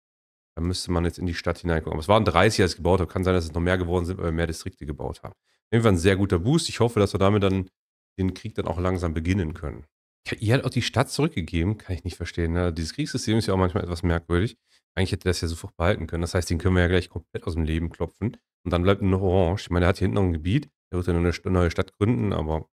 Da müsste man jetzt in die Stadt hineingucken. Aber es waren 30, als ich gebaut habe. Kann sein, dass es noch mehr geworden sind, weil wir mehr Distrikte gebaut haben. Auf jeden Fall ein sehr guter Boost. Ich hoffe, dass wir damit dann den Krieg dann auch langsam beginnen können. Ja, ihr hat auch die Stadt zurückgegeben, kann ich nicht verstehen. Ne? Dieses Kriegssystem ist ja auch manchmal etwas merkwürdig. Eigentlich hätte er das ja sofort behalten können. Das heißt, den können wir ja gleich komplett aus dem Leben klopfen. Und dann bleibt nur noch Orange. Ich meine, er hat hier hinten noch ein Gebiet. Er wird ja eine neue Stadt gründen, aber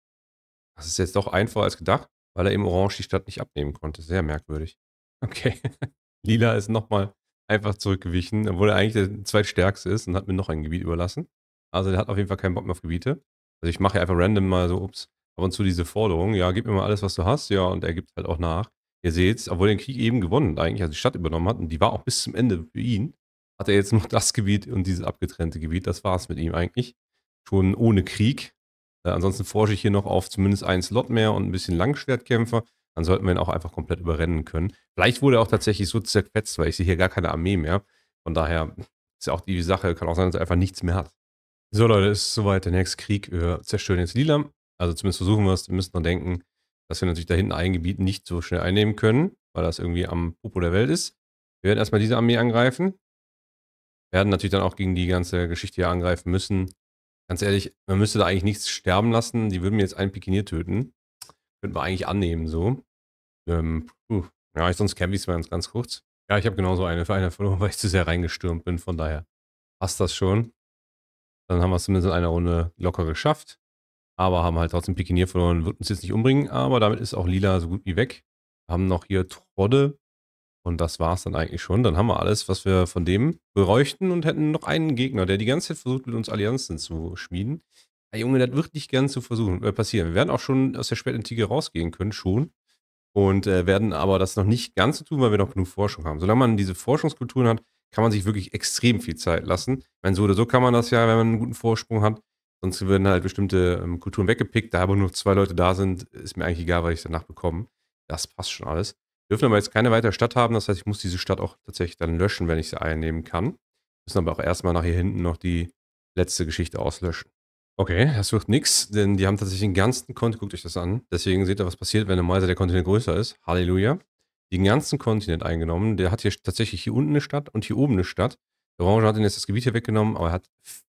das ist jetzt doch einfacher als gedacht, weil er eben Orange die Stadt nicht abnehmen konnte. Sehr merkwürdig. Okay. Lila ist nochmal einfach zurückgewichen, obwohl er eigentlich der zweitstärkste ist und hat mir noch ein Gebiet überlassen. Also der hat auf jeden Fall keinen Bock mehr auf Gebiete. Also ich mache ja einfach random mal so, ups, ab und zu diese Forderung, ja, gib mir mal alles, was du hast, ja, und er gibt halt auch nach. Ihr seht, obwohl er den Krieg eben gewonnen hat eigentlich, also die Stadt übernommen hat, und die war auch bis zum Ende für ihn, hat er jetzt noch das Gebiet und dieses abgetrennte Gebiet, das war's mit ihm eigentlich. Schon ohne Krieg. Äh, ansonsten forsche ich hier noch auf zumindest einen Slot mehr und ein bisschen Langschwertkämpfer dann sollten wir ihn auch einfach komplett überrennen können. Vielleicht wurde er auch tatsächlich so zerfetzt, weil ich sehe hier gar keine Armee mehr. Von daher ist ja auch die Sache, kann auch sein, dass er einfach nichts mehr hat. So Leute, ist soweit der nächste Krieg. Wir zerstören jetzt Lila. Also zumindest versuchen wir es. Wir müssen noch denken, dass wir natürlich da hinten ein Gebiet nicht so schnell einnehmen können, weil das irgendwie am Popo der Welt ist. Wir werden erstmal diese Armee angreifen. Wir werden natürlich dann auch gegen die ganze Geschichte hier angreifen müssen. Ganz ehrlich, man müsste da eigentlich nichts sterben lassen. Die würden mir jetzt einen Pikinier töten. Könnten wir eigentlich annehmen so. Ähm, Ja, ich, sonst camp ich es ganz, kurz. Ja, ich habe genauso eine für eine verloren, weil ich zu sehr reingestürmt bin. Von daher passt das schon. Dann haben wir es zumindest in einer Runde locker geschafft. Aber haben halt trotzdem Pikinier verloren. Wird uns jetzt nicht umbringen, aber damit ist auch Lila so gut wie weg. Wir haben noch hier Trodde. Und das war es dann eigentlich schon. Dann haben wir alles, was wir von dem bräuchten. und hätten noch einen Gegner, der die ganze Zeit versucht, mit uns Allianzen zu schmieden. Ja, Junge, das wird nicht gern zu versuchen, äh, passieren. Wir werden auch schon aus der späten Antike rausgehen können, schon und äh, werden aber das noch nicht ganz so tun, weil wir noch genug Forschung haben. Solange man diese Forschungskulturen hat, kann man sich wirklich extrem viel Zeit lassen. Ich meine, so oder so kann man das ja, wenn man einen guten Vorsprung hat. Sonst würden halt bestimmte ähm, Kulturen weggepickt. Da aber nur zwei Leute da sind, ist mir eigentlich egal, was ich danach bekomme. Das passt schon alles. Wir dürfen aber jetzt keine weitere Stadt haben. Das heißt, ich muss diese Stadt auch tatsächlich dann löschen, wenn ich sie einnehmen kann. müssen aber auch erstmal nach hier hinten noch die letzte Geschichte auslöschen. Okay, das wird nichts, denn die haben tatsächlich den ganzen Kontinent, guckt euch das an. Deswegen seht ihr, was passiert, wenn normalerweise der Kontinent größer ist. Halleluja. Den ganzen Kontinent eingenommen. Der hat hier tatsächlich hier unten eine Stadt und hier oben eine Stadt. Der Orange hat ihn jetzt das Gebiet hier weggenommen, aber er hat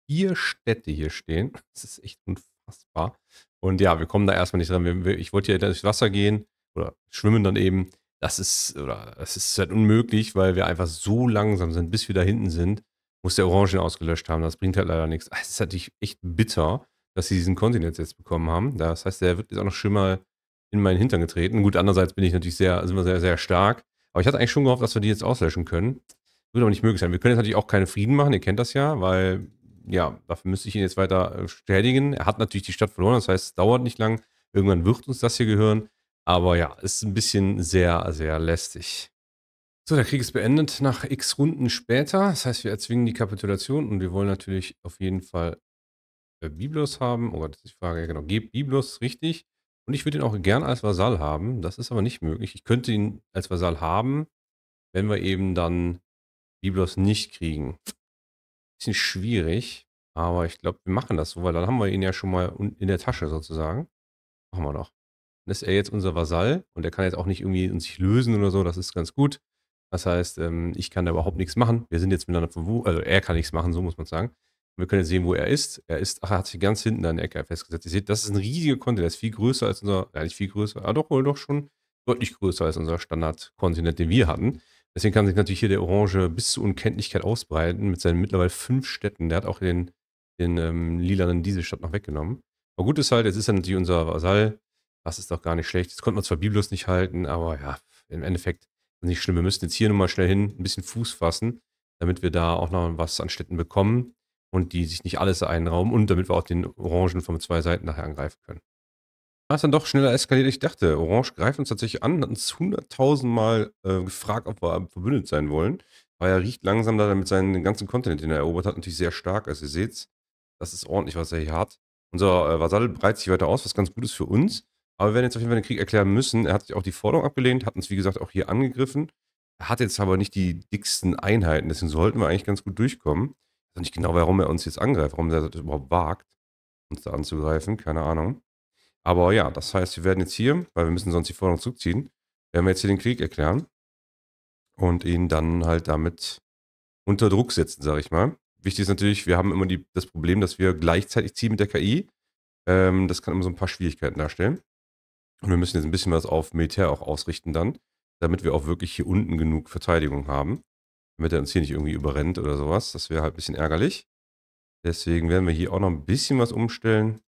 vier Städte hier stehen. Das ist echt unfassbar. Und ja, wir kommen da erstmal nicht dran. Ich wollte hier durchs Wasser gehen oder schwimmen dann eben. Das ist, oder das ist halt unmöglich, weil wir einfach so langsam sind, bis wir da hinten sind muss der Orangen ausgelöscht haben. Das bringt halt leider nichts. Es ist natürlich echt bitter, dass sie diesen Kontinent jetzt bekommen haben. Das heißt, der wird jetzt auch noch schön mal in meinen Hintern getreten. Gut, andererseits bin ich natürlich sehr, sind wir sehr, sehr stark. Aber ich hatte eigentlich schon gehofft, dass wir die jetzt auslöschen können. Wird aber nicht möglich sein. Wir können jetzt natürlich auch keinen Frieden machen, ihr kennt das ja, weil, ja, dafür müsste ich ihn jetzt weiter äh, schädigen. Er hat natürlich die Stadt verloren, das heißt, es dauert nicht lang. Irgendwann wird uns das hier gehören. Aber ja, ist ein bisschen sehr, sehr lästig. So, der Krieg ist beendet nach x Runden später. Das heißt, wir erzwingen die Kapitulation und wir wollen natürlich auf jeden Fall äh, Biblos haben. Oh Gott, das ist die Frage. Ja, genau. Gebt Biblos richtig. Und ich würde ihn auch gern als Vasall haben. Das ist aber nicht möglich. Ich könnte ihn als Vasall haben, wenn wir eben dann Biblos nicht kriegen. Bisschen schwierig, aber ich glaube, wir machen das so, weil dann haben wir ihn ja schon mal in der Tasche sozusagen. Machen wir noch. Dann ist er jetzt unser Vasall und er kann jetzt auch nicht irgendwie uns lösen oder so. Das ist ganz gut. Das heißt, ähm, ich kann da überhaupt nichts machen. Wir sind jetzt miteinander verwucht, also er kann nichts machen, so muss man sagen. Wir können jetzt sehen, wo er ist. Er ist, ach, er hat sich ganz hinten an der Ecke festgesetzt. Ihr seht, das ist ein riesiger Kontinent. Der ist viel größer als unser, ja nicht viel größer, aber ah, doch wohl doch schon deutlich größer als unser Standardkontinent, den wir hatten. Deswegen kann sich natürlich hier der Orange bis zur Unkenntlichkeit ausbreiten mit seinen mittlerweile fünf Städten. Der hat auch den, den ähm, lilanen Dieselstadt noch weggenommen. Aber gut ist halt, jetzt ist er natürlich unser Vasall. Das ist doch gar nicht schlecht. Das konnten wir zwar Biblos nicht halten, aber ja, im Endeffekt nicht schlimm. Wir müssen jetzt hier nochmal schnell hin, ein bisschen Fuß fassen, damit wir da auch noch was an Städten bekommen und die sich nicht alles einrauben und damit wir auch den Orangen von zwei Seiten nachher angreifen können. Das es dann doch schneller eskaliert, ich dachte. Orange greift uns tatsächlich an, hat uns hunderttausendmal äh, gefragt, ob wir verbündet sein wollen. Weil er riecht langsam da mit seinen ganzen Kontinent, den er erobert hat, natürlich sehr stark. Also ihr seht's, das ist ordentlich, was er hier hat. Unser äh, Vasall breitet sich weiter aus, was ganz gut ist für uns. Aber wir werden jetzt auf jeden Fall den Krieg erklären müssen. Er hat sich auch die Forderung abgelehnt, hat uns, wie gesagt, auch hier angegriffen. Er hat jetzt aber nicht die dicksten Einheiten, deswegen sollten wir eigentlich ganz gut durchkommen. Ich weiß nicht genau, warum er uns jetzt angreift, warum er das überhaupt wagt, uns da anzugreifen, keine Ahnung. Aber ja, das heißt, wir werden jetzt hier, weil wir müssen sonst die Forderung zurückziehen, werden wir jetzt hier den Krieg erklären und ihn dann halt damit unter Druck setzen, sage ich mal. Wichtig ist natürlich, wir haben immer die, das Problem, dass wir gleichzeitig ziehen mit der KI. Ähm, das kann immer so ein paar Schwierigkeiten darstellen. Und wir müssen jetzt ein bisschen was auf Militär auch ausrichten dann, damit wir auch wirklich hier unten genug Verteidigung haben. Damit er uns hier nicht irgendwie überrennt oder sowas. Das wäre halt ein bisschen ärgerlich. Deswegen werden wir hier auch noch ein bisschen was umstellen.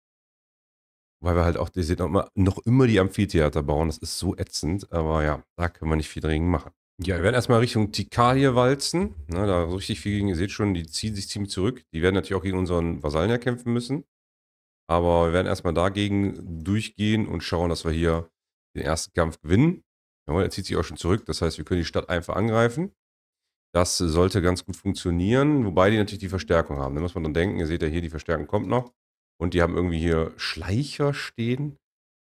Weil wir halt auch, ihr seht noch immer, noch immer die Amphitheater bauen. Das ist so ätzend. Aber ja, da können wir nicht viel dringend machen. Ja, wir werden erstmal Richtung Tikal hier walzen. Na, da richtig viel gegen, ihr seht schon, die ziehen sich ziemlich zurück. Die werden natürlich auch gegen unseren Vasallen ja kämpfen müssen. Aber wir werden erstmal dagegen durchgehen und schauen, dass wir hier den ersten Kampf gewinnen. Jawohl, er zieht sich auch schon zurück. Das heißt, wir können die Stadt einfach angreifen. Das sollte ganz gut funktionieren, wobei die natürlich die Verstärkung haben. Da muss man dann denken, ihr seht ja hier, die Verstärkung kommt noch. Und die haben irgendwie hier Schleicher stehen.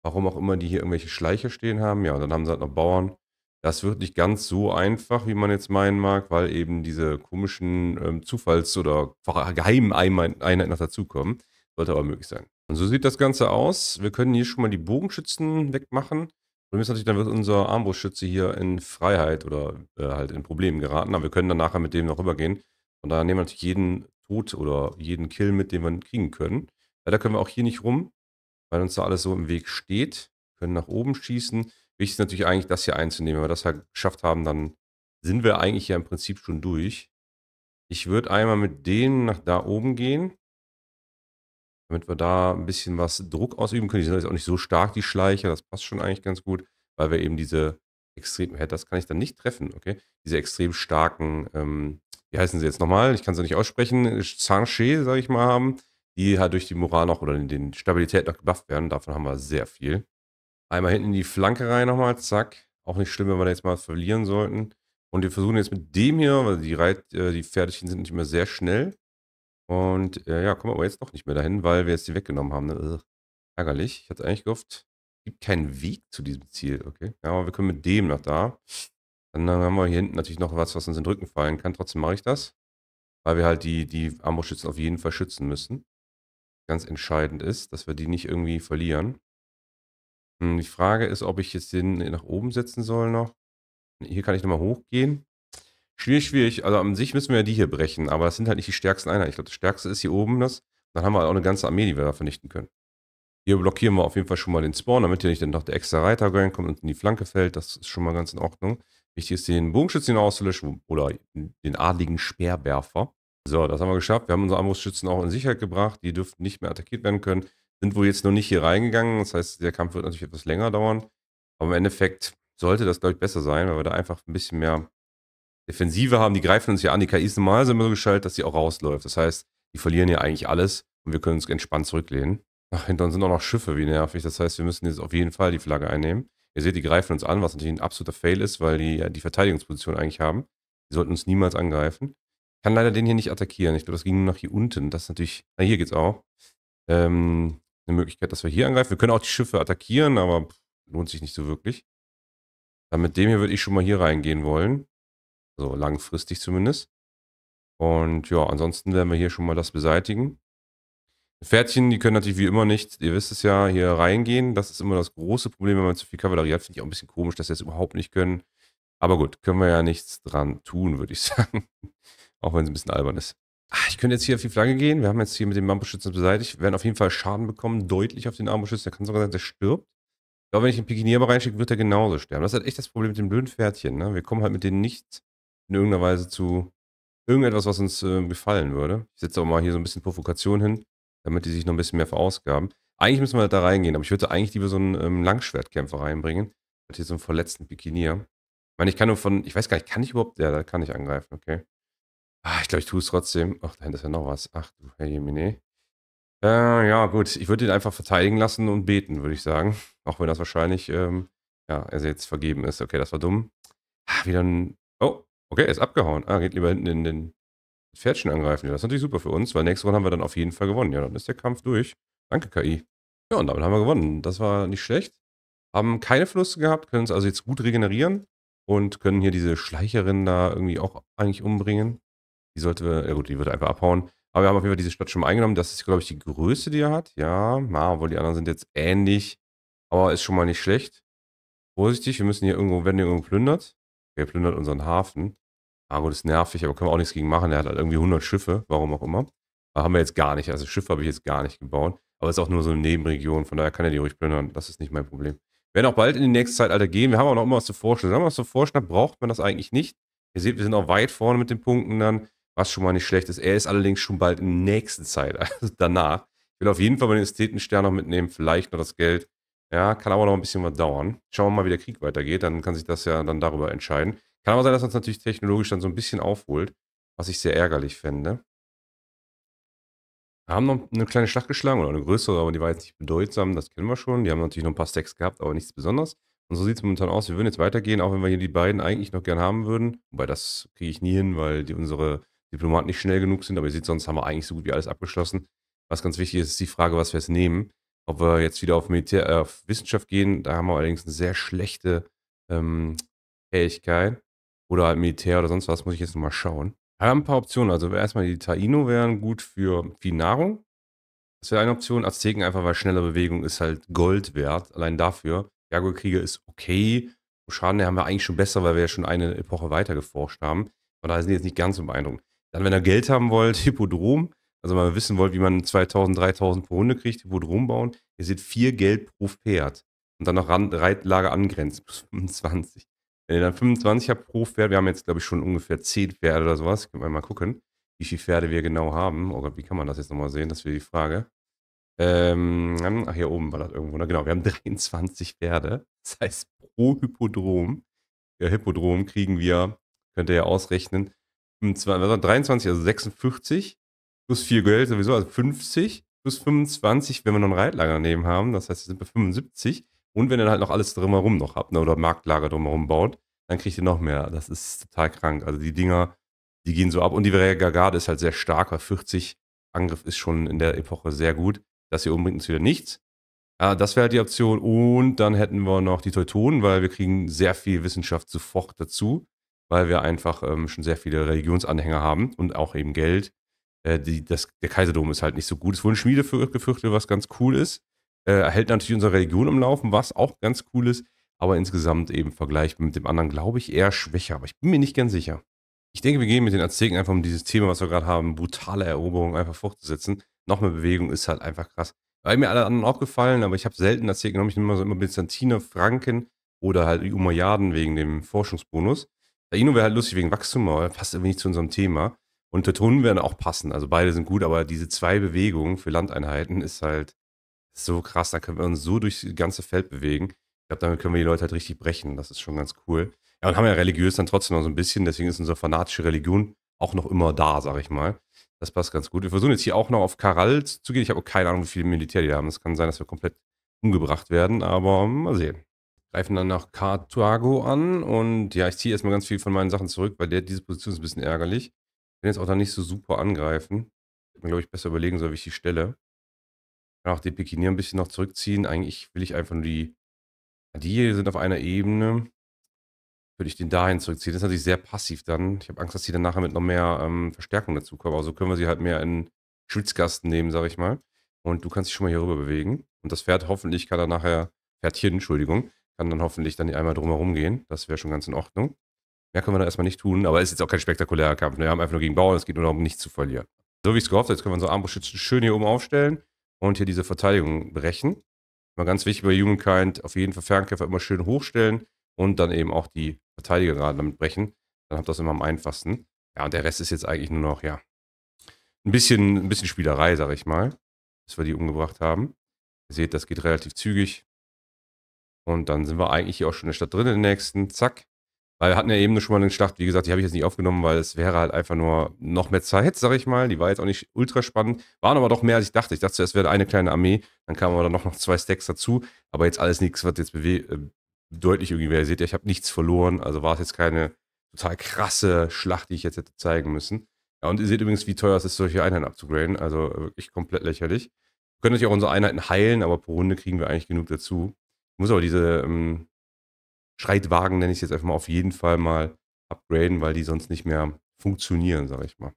Warum auch immer die hier irgendwelche Schleicher stehen haben. Ja, und dann haben sie halt noch Bauern. Das wird nicht ganz so einfach, wie man jetzt meinen mag, weil eben diese komischen ähm, Zufalls- oder geheimen Einheiten noch dazukommen. Sollte aber möglich sein. Und so sieht das Ganze aus. Wir können hier schon mal die Bogenschützen wegmachen. Problem ist natürlich, dann wird unser Armbrustschütze hier in Freiheit oder äh, halt in Problemen geraten. Aber wir können dann nachher mit dem noch rübergehen. Und daher nehmen wir natürlich jeden Tod oder jeden Kill mit, den wir kriegen können. Leider können wir auch hier nicht rum, weil uns da alles so im Weg steht. Wir können nach oben schießen. Wichtig ist natürlich eigentlich, das hier einzunehmen. Wenn wir das halt geschafft haben, dann sind wir eigentlich ja im Prinzip schon durch. Ich würde einmal mit denen nach da oben gehen damit wir da ein bisschen was Druck ausüben können. Die sind jetzt auch nicht so stark, die Schleicher, das passt schon eigentlich ganz gut, weil wir eben diese extrem, das kann ich dann nicht treffen, okay? Diese extrem starken, ähm, wie heißen sie jetzt nochmal? Ich kann sie nicht aussprechen, Sanche, sage ich mal, haben, die halt durch die Moral noch oder den Stabilität noch gebufft werden. Davon haben wir sehr viel. Einmal hinten in die Flanke rein nochmal, zack. Auch nicht schlimm, wenn wir da jetzt mal verlieren sollten. Und wir versuchen jetzt mit dem hier, weil die, Reit, äh, die Pferdechen sind nicht immer sehr schnell. Und äh, ja, kommen wir aber jetzt doch nicht mehr dahin, weil wir jetzt die weggenommen haben. Ne? ärgerlich. Ich hatte eigentlich gehofft, es gibt keinen Weg zu diesem Ziel. Okay. Ja, aber wir können mit dem nach da. Dann haben wir hier hinten natürlich noch was, was uns in den Rücken fallen kann. Trotzdem mache ich das. Weil wir halt die, die Armbrustschützen auf jeden Fall schützen müssen. Ganz entscheidend ist, dass wir die nicht irgendwie verlieren. Hm, die Frage ist, ob ich jetzt den nach oben setzen soll noch. Hier kann ich nochmal hochgehen. Schwierig, schwierig. Also an sich müssen wir ja die hier brechen, aber das sind halt nicht die stärksten Einheiten. Ich glaube, das stärkste ist hier oben das. Dann haben wir halt auch eine ganze Armee, die wir da vernichten können. Hier blockieren wir auf jeden Fall schon mal den Spawn, damit hier nicht dann noch der extra Reiter reinkommt und in die Flanke fällt. Das ist schon mal ganz in Ordnung. Wichtig ist, den Bogenschützen auszulöschen oder den adligen Speerwerfer. So, das haben wir geschafft. Wir haben unsere Armbrustschützen auch in Sicherheit gebracht. Die dürften nicht mehr attackiert werden können. Sind wohl jetzt noch nicht hier reingegangen. Das heißt, der Kampf wird natürlich etwas länger dauern. Aber im Endeffekt sollte das, glaube ich, besser sein, weil wir da einfach ein bisschen mehr Defensive haben, die greifen uns ja an. Die KI ist normalerweise so geschaltet, dass sie auch rausläuft. Das heißt, die verlieren ja eigentlich alles und wir können uns entspannt zurücklehnen. Ach, hinter uns sind auch noch Schiffe, wie nervig. Das heißt, wir müssen jetzt auf jeden Fall die Flagge einnehmen. Ihr seht, die greifen uns an, was natürlich ein absoluter Fail ist, weil die ja die Verteidigungsposition eigentlich haben. Die sollten uns niemals angreifen. Ich kann leider den hier nicht attackieren. Ich glaube, das ging nur nach hier unten. Das ist natürlich, na, hier geht's auch. Ähm, eine Möglichkeit, dass wir hier angreifen. Wir können auch die Schiffe attackieren, aber lohnt sich nicht so wirklich. Dann mit dem hier würde ich schon mal hier reingehen wollen. So langfristig zumindest. Und ja, ansonsten werden wir hier schon mal das beseitigen. Pferdchen, die können natürlich wie immer nicht, ihr wisst es ja, hier reingehen. Das ist immer das große Problem, wenn man zu viel Kavallerie hat. Finde ich auch ein bisschen komisch, dass sie das überhaupt nicht können. Aber gut, können wir ja nichts dran tun, würde ich sagen. auch wenn es ein bisschen albern ist. Ach, ich könnte jetzt hier auf die Flanke gehen. Wir haben jetzt hier mit dem Armbrustschützen beseitigt. Wir werden auf jeden Fall Schaden bekommen, deutlich auf den Armbrustschützen. Der kann sogar sein, der stirbt. Ich glaube, wenn ich einen Pikinier reinschicke, wird er genauso sterben. Das ist halt echt das Problem mit dem blöden Pferdchen. Ne? Wir kommen halt mit denen nicht in irgendeiner Weise zu irgendetwas, was uns äh, gefallen würde. Ich setze auch mal hier so ein bisschen Provokation hin, damit die sich noch ein bisschen mehr verausgaben. Eigentlich müssen wir da reingehen, aber ich würde eigentlich lieber so einen ähm, Langschwertkämpfer reinbringen. Hat hier so einen verletzten Bikinier. Ich meine, ich kann nur von, ich weiß gar nicht, kann ich überhaupt, ja, da kann ich angreifen, okay. Ah, ich glaube, ich tue es trotzdem. Ach, da hinten ist ja noch was. Ach du, Herr Jemine. Äh, ja, gut, ich würde ihn einfach verteidigen lassen und beten, würde ich sagen. Auch wenn das wahrscheinlich, ähm, ja, also jetzt vergeben ist. Okay, das war dumm. Ah, wieder ein, oh, Okay, er ist abgehauen. Ah, geht lieber hinten in den Pferdchen angreifen. Ja, das ist natürlich super für uns, weil nächste Runde haben wir dann auf jeden Fall gewonnen. Ja, dann ist der Kampf durch. Danke, KI. Ja, und damit haben wir gewonnen. Das war nicht schlecht. Haben keine Verluste gehabt, können uns also jetzt gut regenerieren und können hier diese Schleicherin da irgendwie auch eigentlich umbringen. Die sollte wir, ja gut, die würde einfach abhauen. Aber wir haben auf jeden Fall diese Stadt schon mal eingenommen. Das ist, glaube ich, die Größe, die er hat. Ja, na, obwohl die anderen sind jetzt ähnlich. Aber ist schon mal nicht schlecht. Vorsichtig, wir müssen hier irgendwo, werden hier irgendwo plündert. Er plündert unseren Hafen. Argo ah, ist nervig, aber können wir auch nichts gegen machen. Er hat halt irgendwie 100 Schiffe, warum auch immer. Aber haben wir jetzt gar nicht. Also Schiffe habe ich jetzt gar nicht gebaut. Aber ist auch nur so eine Nebenregion, von daher kann er die ruhig plündern. Das ist nicht mein Problem. Wir werden auch bald in die nächste Zeitalter gehen. Wir haben auch noch immer was zu vorstellen. Wenn man was zu vorstellen hat, braucht man das eigentlich nicht. Ihr seht, wir sind auch weit vorne mit den Punkten dann, was schon mal nicht schlecht ist. Er ist allerdings schon bald in der nächsten Zeit. also danach. Ich will auf jeden Fall mal den Ästhetenstern noch mitnehmen, vielleicht noch das Geld. Ja, kann aber noch ein bisschen was dauern. Schauen wir mal, wie der Krieg weitergeht, dann kann sich das ja dann darüber entscheiden. Kann aber sein, dass man es natürlich technologisch dann so ein bisschen aufholt, was ich sehr ärgerlich fände. Wir haben noch eine kleine Schlacht geschlagen oder eine größere, aber die war jetzt nicht bedeutsam, das kennen wir schon. Die haben natürlich noch ein paar Stacks gehabt, aber nichts Besonderes. Und so sieht es momentan aus. Wir würden jetzt weitergehen, auch wenn wir hier die beiden eigentlich noch gern haben würden. Wobei das kriege ich nie hin, weil die, unsere Diplomaten nicht schnell genug sind. Aber ihr seht, sonst haben wir eigentlich so gut wie alles abgeschlossen. Was ganz wichtig ist, ist die Frage, was wir jetzt nehmen. Ob wir jetzt wieder auf, Militär, äh, auf Wissenschaft gehen, da haben wir allerdings eine sehr schlechte ähm, Fähigkeit. Oder halt Militär oder sonst was, muss ich jetzt nochmal schauen. Wir haben ein paar Optionen. Also erstmal die Taino wären gut für viel Nahrung. Das wäre eine Option. Azteken einfach, weil schnelle Bewegung ist halt Gold wert. Allein dafür. Jaguar-Krieger ist okay. Schaden haben wir eigentlich schon besser, weil wir ja schon eine Epoche weiter geforscht haben. Von daher sind die jetzt nicht ganz so beeindruckend. Dann, wenn ihr Geld haben wollt, Hippodrom. Also, wenn ihr wissen wollt, wie man 2000, 3000 pro Runde kriegt, Hippodrom bauen. Ihr seht vier Geld pro Pferd. Und dann noch Reitlage Reitlager angrenzt, plus 25. Wenn ihr dann 25 habt pro Pferd, wir haben jetzt, glaube ich, schon ungefähr 10 Pferde oder sowas, können wir mal gucken, wie viele Pferde wir genau haben. Oh Gott, wie kann man das jetzt nochmal sehen? Das wäre die Frage. Ähm, ach, hier oben war das irgendwo. Ne? genau, wir haben 23 Pferde. Das heißt, pro Hippodrom, ja, Hippodrom kriegen wir, könnt ihr ja ausrechnen, 25, 23, also 46, plus 4 Geld sowieso, also 50, plus 25, wenn wir noch ein Reitlager daneben haben. Das heißt, wir sind bei 75. Und wenn ihr halt noch alles drumherum noch habt ne, oder Marktlager drumherum baut, dann kriegt ihr noch mehr. Das ist total krank. Also die Dinger, die gehen so ab. Und die Gargarde ist halt sehr stark, weil 40 Angriff ist schon in der Epoche sehr gut. Das hier oben bringt uns wieder nichts. Ja, das wäre halt die Option. Und dann hätten wir noch die Teutonen, weil wir kriegen sehr viel Wissenschaft sofort dazu, weil wir einfach ähm, schon sehr viele Religionsanhänger haben und auch eben Geld. Äh, die, das, der Kaiserdom ist halt nicht so gut. Es wurden Schmiede gefürchtet, was ganz cool ist. Äh, hält natürlich unsere Religion im Laufen, was auch ganz cool ist, aber insgesamt eben vergleichbar mit dem anderen, glaube ich, eher schwächer. Aber ich bin mir nicht ganz sicher. Ich denke, wir gehen mit den Azteken einfach um dieses Thema, was wir gerade haben, brutale Eroberung einfach fortzusetzen. Noch mehr Bewegung ist halt einfach krass. Weil mir alle anderen auch gefallen, aber ich habe selten Azteken genommen. Ich nehme immer so immer Byzantiner, Franken oder halt die Umayyaden wegen dem Forschungsbonus. Taino wäre halt lustig wegen Wachstum, aber passt irgendwie nicht zu unserem Thema. Und Teutonen werden auch passen. Also beide sind gut, aber diese zwei Bewegungen für Landeinheiten ist halt so krass, da können wir uns so durchs ganze Feld bewegen. Ich glaube, damit können wir die Leute halt richtig brechen. Das ist schon ganz cool. Ja, und haben ja religiös dann trotzdem noch so ein bisschen, deswegen ist unsere fanatische Religion auch noch immer da, sag ich mal. Das passt ganz gut. Wir versuchen jetzt hier auch noch auf Karal zu gehen. Ich habe auch keine Ahnung, wie viele Militär die haben. Es kann sein, dass wir komplett umgebracht werden, aber mal sehen. Greifen dann nach Karthago an und ja, ich ziehe erstmal ganz viel von meinen Sachen zurück, weil der, diese Position ist ein bisschen ärgerlich. Ich will jetzt auch da nicht so super angreifen. Ich hätte mir, glaube ich, besser überlegen soll, wie ich die stelle kann auch die Pikinier ein bisschen noch zurückziehen. Eigentlich will ich einfach nur die. Die hier sind auf einer Ebene. Würde ich den dahin zurückziehen. Das ist natürlich sehr passiv dann. Ich habe Angst, dass die dann nachher mit noch mehr ähm, Verstärkung dazukommen. Also können wir sie halt mehr in Schützgasten nehmen, sage ich mal. Und du kannst dich schon mal hier rüber bewegen. Und das Pferd hoffentlich kann dann nachher, Pferdchen, Entschuldigung, kann dann hoffentlich dann einmal drumherum gehen. Das wäre schon ganz in Ordnung. Mehr können wir da erstmal nicht tun, aber es ist jetzt auch kein spektakulärer Kampf. Ne? Wir haben einfach nur gegen Bauern, es geht nur darum, nichts zu verlieren. So wie ich es gehofft habe, jetzt können wir unsere Armbrustschützen schön hier oben aufstellen und hier diese Verteidigung brechen. Immer ganz wichtig bei Humankind, auf jeden Fall Fernkämpfer immer schön hochstellen und dann eben auch die Verteidiger gerade damit brechen. Dann habt ihr das immer am einfachsten. Ja, und der Rest ist jetzt eigentlich nur noch, ja, ein bisschen, ein bisschen Spielerei, sag ich mal, bis wir die umgebracht haben. Ihr seht, das geht relativ zügig. Und dann sind wir eigentlich hier auch schon in der Stadt drin, in den nächsten. Zack. Weil wir hatten ja eben schon mal eine Schlacht, wie gesagt, die habe ich jetzt nicht aufgenommen, weil es wäre halt einfach nur noch mehr Zeit, sag ich mal. Die war jetzt auch nicht ultra spannend, waren aber doch mehr, als ich dachte. Ich dachte, es wäre eine kleine Armee, dann kamen aber dann noch, zwei Stacks dazu. Aber jetzt alles nichts, was jetzt äh, deutlich irgendwie, wäre. ihr seht ja, ich habe nichts verloren. Also war es jetzt keine total krasse Schlacht, die ich jetzt hätte zeigen müssen. Ja, und ihr seht übrigens, wie teuer es ist, solche Einheiten abzugraden. Also wirklich komplett lächerlich. Wir können natürlich auch unsere Einheiten heilen, aber pro Runde kriegen wir eigentlich genug dazu. Ich muss aber diese ähm, Schreitwagen, nenne ich es jetzt einfach mal, auf jeden Fall mal upgraden, weil die sonst nicht mehr funktionieren, sage ich mal.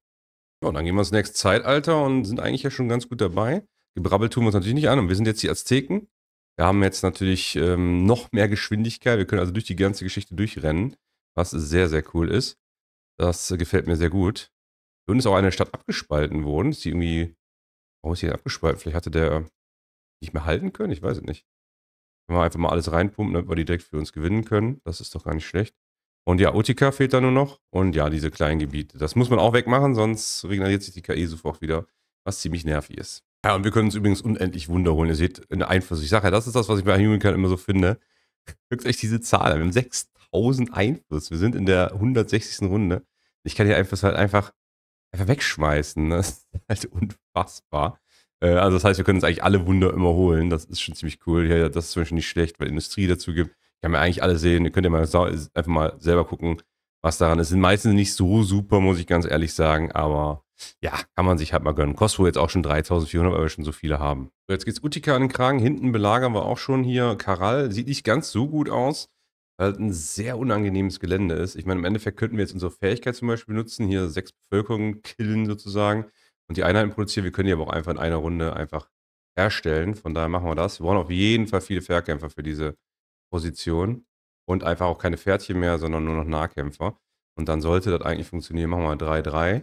Ja, und dann gehen wir ins nächste Zeitalter und sind eigentlich ja schon ganz gut dabei. Gebrabbelt tun wir uns natürlich nicht an und wir sind jetzt die Azteken. Wir haben jetzt natürlich ähm, noch mehr Geschwindigkeit. Wir können also durch die ganze Geschichte durchrennen, was sehr, sehr cool ist. Das äh, gefällt mir sehr gut. Und ist auch eine Stadt abgespalten worden. Ist die irgendwie. Warum ist die denn abgespalten? Vielleicht hatte der nicht mehr halten können? Ich weiß es nicht. Wenn wir einfach mal alles reinpumpen, damit wir die direkt für uns gewinnen können. Das ist doch gar nicht schlecht. Und ja, Utica fehlt da nur noch. Und ja, diese kleinen Gebiete. Das muss man auch wegmachen, sonst regeneriert sich die KI e sofort wieder, was ziemlich nervig ist. Ja, und wir können uns übrigens unendlich Wunder holen. Ihr seht, eine Einflüsse. Ich sage ja, das ist das, was ich bei HumanCan immer so finde. Guckt euch diese Zahl an. Wir haben 6000 Einfluss. Wir sind in der 160. Runde. Ich kann die Einflüsse halt einfach, einfach wegschmeißen. Das ist halt unfassbar. Äh, also das heißt, wir können uns eigentlich alle Wunder immer holen. Das ist schon ziemlich cool. Ja, das ist zum Beispiel nicht schlecht, weil Industrie dazu gibt. Ich kann mir eigentlich alle sehen. Ihr könnt ja mal einfach mal selber gucken, was daran ist. Sind meistens nicht so super, muss ich ganz ehrlich sagen, aber ja, kann man sich halt mal gönnen. Costco jetzt auch schon 3400, weil wir schon so viele haben. So, jetzt geht's Utica an den Kragen. Hinten belagern wir auch schon hier. Karal sieht nicht ganz so gut aus, weil es ein sehr unangenehmes Gelände ist. Ich meine, im Endeffekt könnten wir jetzt unsere Fähigkeit zum Beispiel benutzen, hier sechs Bevölkerungen killen sozusagen und die Einheiten produzieren. Wir können die aber auch einfach in einer Runde einfach herstellen. Von daher machen wir das. Wir brauchen auf jeden Fall viele Fährkämpfer für diese Position und einfach auch keine Pferdchen mehr, sondern nur noch Nahkämpfer. Und dann sollte das eigentlich funktionieren. Machen wir 3-3.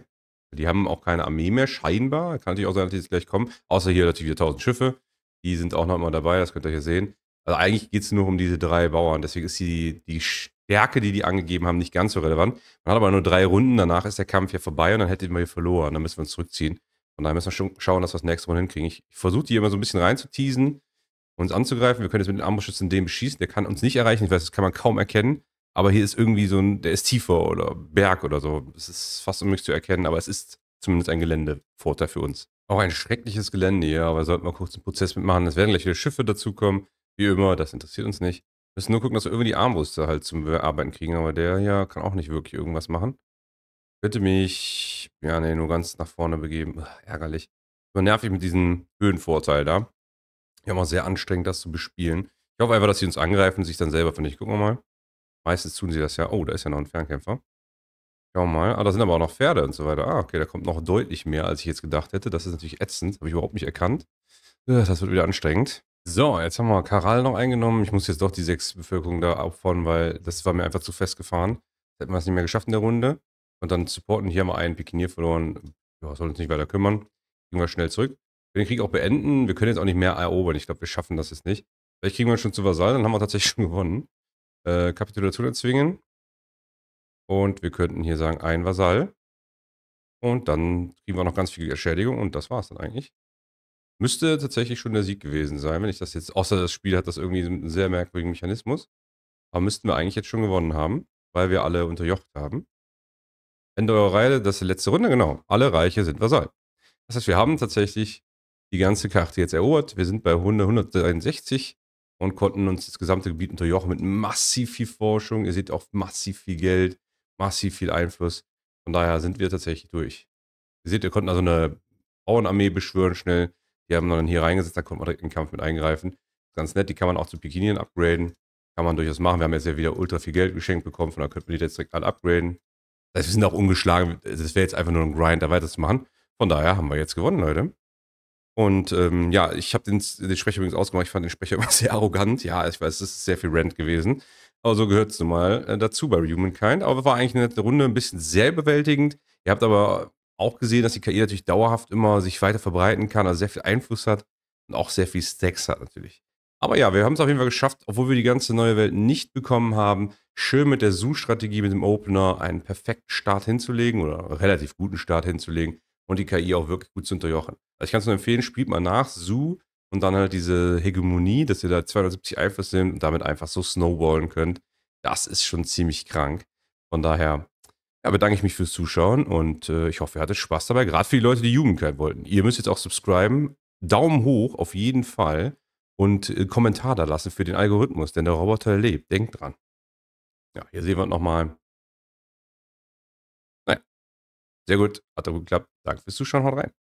Die haben auch keine Armee mehr, scheinbar. Kann natürlich auch sein, dass die jetzt gleich kommen. Außer hier natürlich 4000 Schiffe. Die sind auch noch immer dabei, das könnt ihr hier sehen. Also eigentlich geht es nur um diese drei Bauern. Deswegen ist die, die Stärke, die die angegeben haben, nicht ganz so relevant. Man hat aber nur drei Runden, danach ist der Kampf ja vorbei und dann hätten wir verloren. Dann müssen wir uns zurückziehen. Von daher müssen wir schon schauen, dass wir das nächste Runde hinkriegen. Ich, ich versuche die immer so ein bisschen reinzuteasen, uns anzugreifen. Wir können jetzt mit dem Armbrustschützen den beschießen. Der kann uns nicht erreichen. Ich weiß, das kann man kaum erkennen. Aber hier ist irgendwie so ein, der ist tiefer oder Berg oder so. Es ist fast unmöglich zu erkennen, aber es ist zumindest ein Geländevorteil für uns. Auch ein schreckliches Gelände hier, aber sollten wir kurz einen Prozess mitmachen. Es werden gleich wieder Schiffe dazukommen, wie immer, das interessiert uns nicht. Müssen nur gucken, dass wir irgendwie die Armbrüste halt zum Arbeiten kriegen, aber der hier kann auch nicht wirklich irgendwas machen. Bitte mich, ja ne, nur ganz nach vorne begeben. Ach, ärgerlich. Immer nervig mit diesem Höhenvorteil da. Ja, mal sehr anstrengend, das zu bespielen. Ich hoffe einfach, dass sie uns angreifen, sich dann selber vernichten. Gucken wir mal. Meistens tun sie das ja. Oh, da ist ja noch ein Fernkämpfer. Schauen wir mal. Ah, da sind aber auch noch Pferde und so weiter. Ah, okay, da kommt noch deutlich mehr, als ich jetzt gedacht hätte. Das ist natürlich ätzend. Habe ich überhaupt nicht erkannt. Das wird wieder anstrengend. So, jetzt haben wir Karal noch eingenommen. Ich muss jetzt doch die sechs Bevölkerung da abfahren, weil das war mir einfach zu festgefahren. Hätten wir es nicht mehr geschafft in der Runde. Und dann supporten. Hier haben wir einen Pikinier verloren. Ja, soll uns nicht weiter kümmern. Gehen wir schnell zurück. Wir den Krieg auch beenden. Wir können jetzt auch nicht mehr erobern. Ich glaube, wir schaffen das jetzt nicht. Vielleicht kriegen wir schon zu Vasall, dann haben wir tatsächlich schon gewonnen. Äh, Kapitulation erzwingen. Und wir könnten hier sagen, ein Vasall. Und dann kriegen wir noch ganz viel Erschädigung und das war es dann eigentlich. Müsste tatsächlich schon der Sieg gewesen sein, wenn ich das jetzt, außer das Spiel hat das irgendwie einen sehr merkwürdigen Mechanismus. Aber müssten wir eigentlich jetzt schon gewonnen haben, weil wir alle unterjocht haben. Ende eurer Reihe, das ist die letzte Runde, genau. Alle Reiche sind Vasall. Das heißt, wir haben tatsächlich die ganze Karte jetzt erobert. Wir sind bei 100, 163 und konnten uns das gesamte Gebiet unterjochen mit massiv viel Forschung. Ihr seht auch massiv viel Geld, massiv viel Einfluss. Von daher sind wir tatsächlich durch. Ihr seht, wir konnten also eine Bauernarmee beschwören schnell. Die haben dann hier reingesetzt, da konnte man direkt in den Kampf mit eingreifen. Ganz nett, die kann man auch zu Bikinien upgraden. Kann man durchaus machen. Wir haben jetzt ja wieder ultra viel Geld geschenkt bekommen, von da könnten wir die jetzt direkt alle upgraden. Das heißt, wir sind auch ungeschlagen. Also, das wäre jetzt einfach nur ein Grind, da weiterzumachen. Von daher haben wir jetzt gewonnen, Leute. Und ähm, ja, ich habe den, den, Sprecher übrigens ausgemacht. Ich fand den Sprecher immer sehr arrogant. Ja, ich weiß, es ist sehr viel Rant gewesen. Aber so gehört es nun mal äh, dazu bei Humankind. Aber war eigentlich eine nette Runde, ein bisschen sehr bewältigend. Ihr habt aber auch gesehen, dass die KI natürlich dauerhaft immer sich weiter verbreiten kann, also sehr viel Einfluss hat und auch sehr viel Stacks hat natürlich. Aber ja, wir haben es auf jeden Fall geschafft, obwohl wir die ganze neue Welt nicht bekommen haben, schön mit der Zoo-Strategie, mit dem Opener einen perfekten Start hinzulegen oder einen relativ guten Start hinzulegen und die KI auch wirklich gut zu unterjochen. Also ich kann es nur empfehlen, spielt mal nach Zoo und dann halt diese Hegemonie, dass ihr da 270 Einfluss sind und damit einfach so snowballen könnt. Das ist schon ziemlich krank. Von daher, ja, bedanke ich mich fürs Zuschauen und äh, ich hoffe, ihr hattet Spaß dabei. Gerade für die Leute, die Jugendkeit wollten. Ihr müsst jetzt auch subscriben. Daumen hoch auf jeden Fall und äh, Kommentar da lassen für den Algorithmus, denn der Roboter lebt. Denkt dran. Ja, hier sehen wir nochmal. Naja, sehr gut. Hat doch gut geklappt. Danke fürs Zuschauen. Haut rein.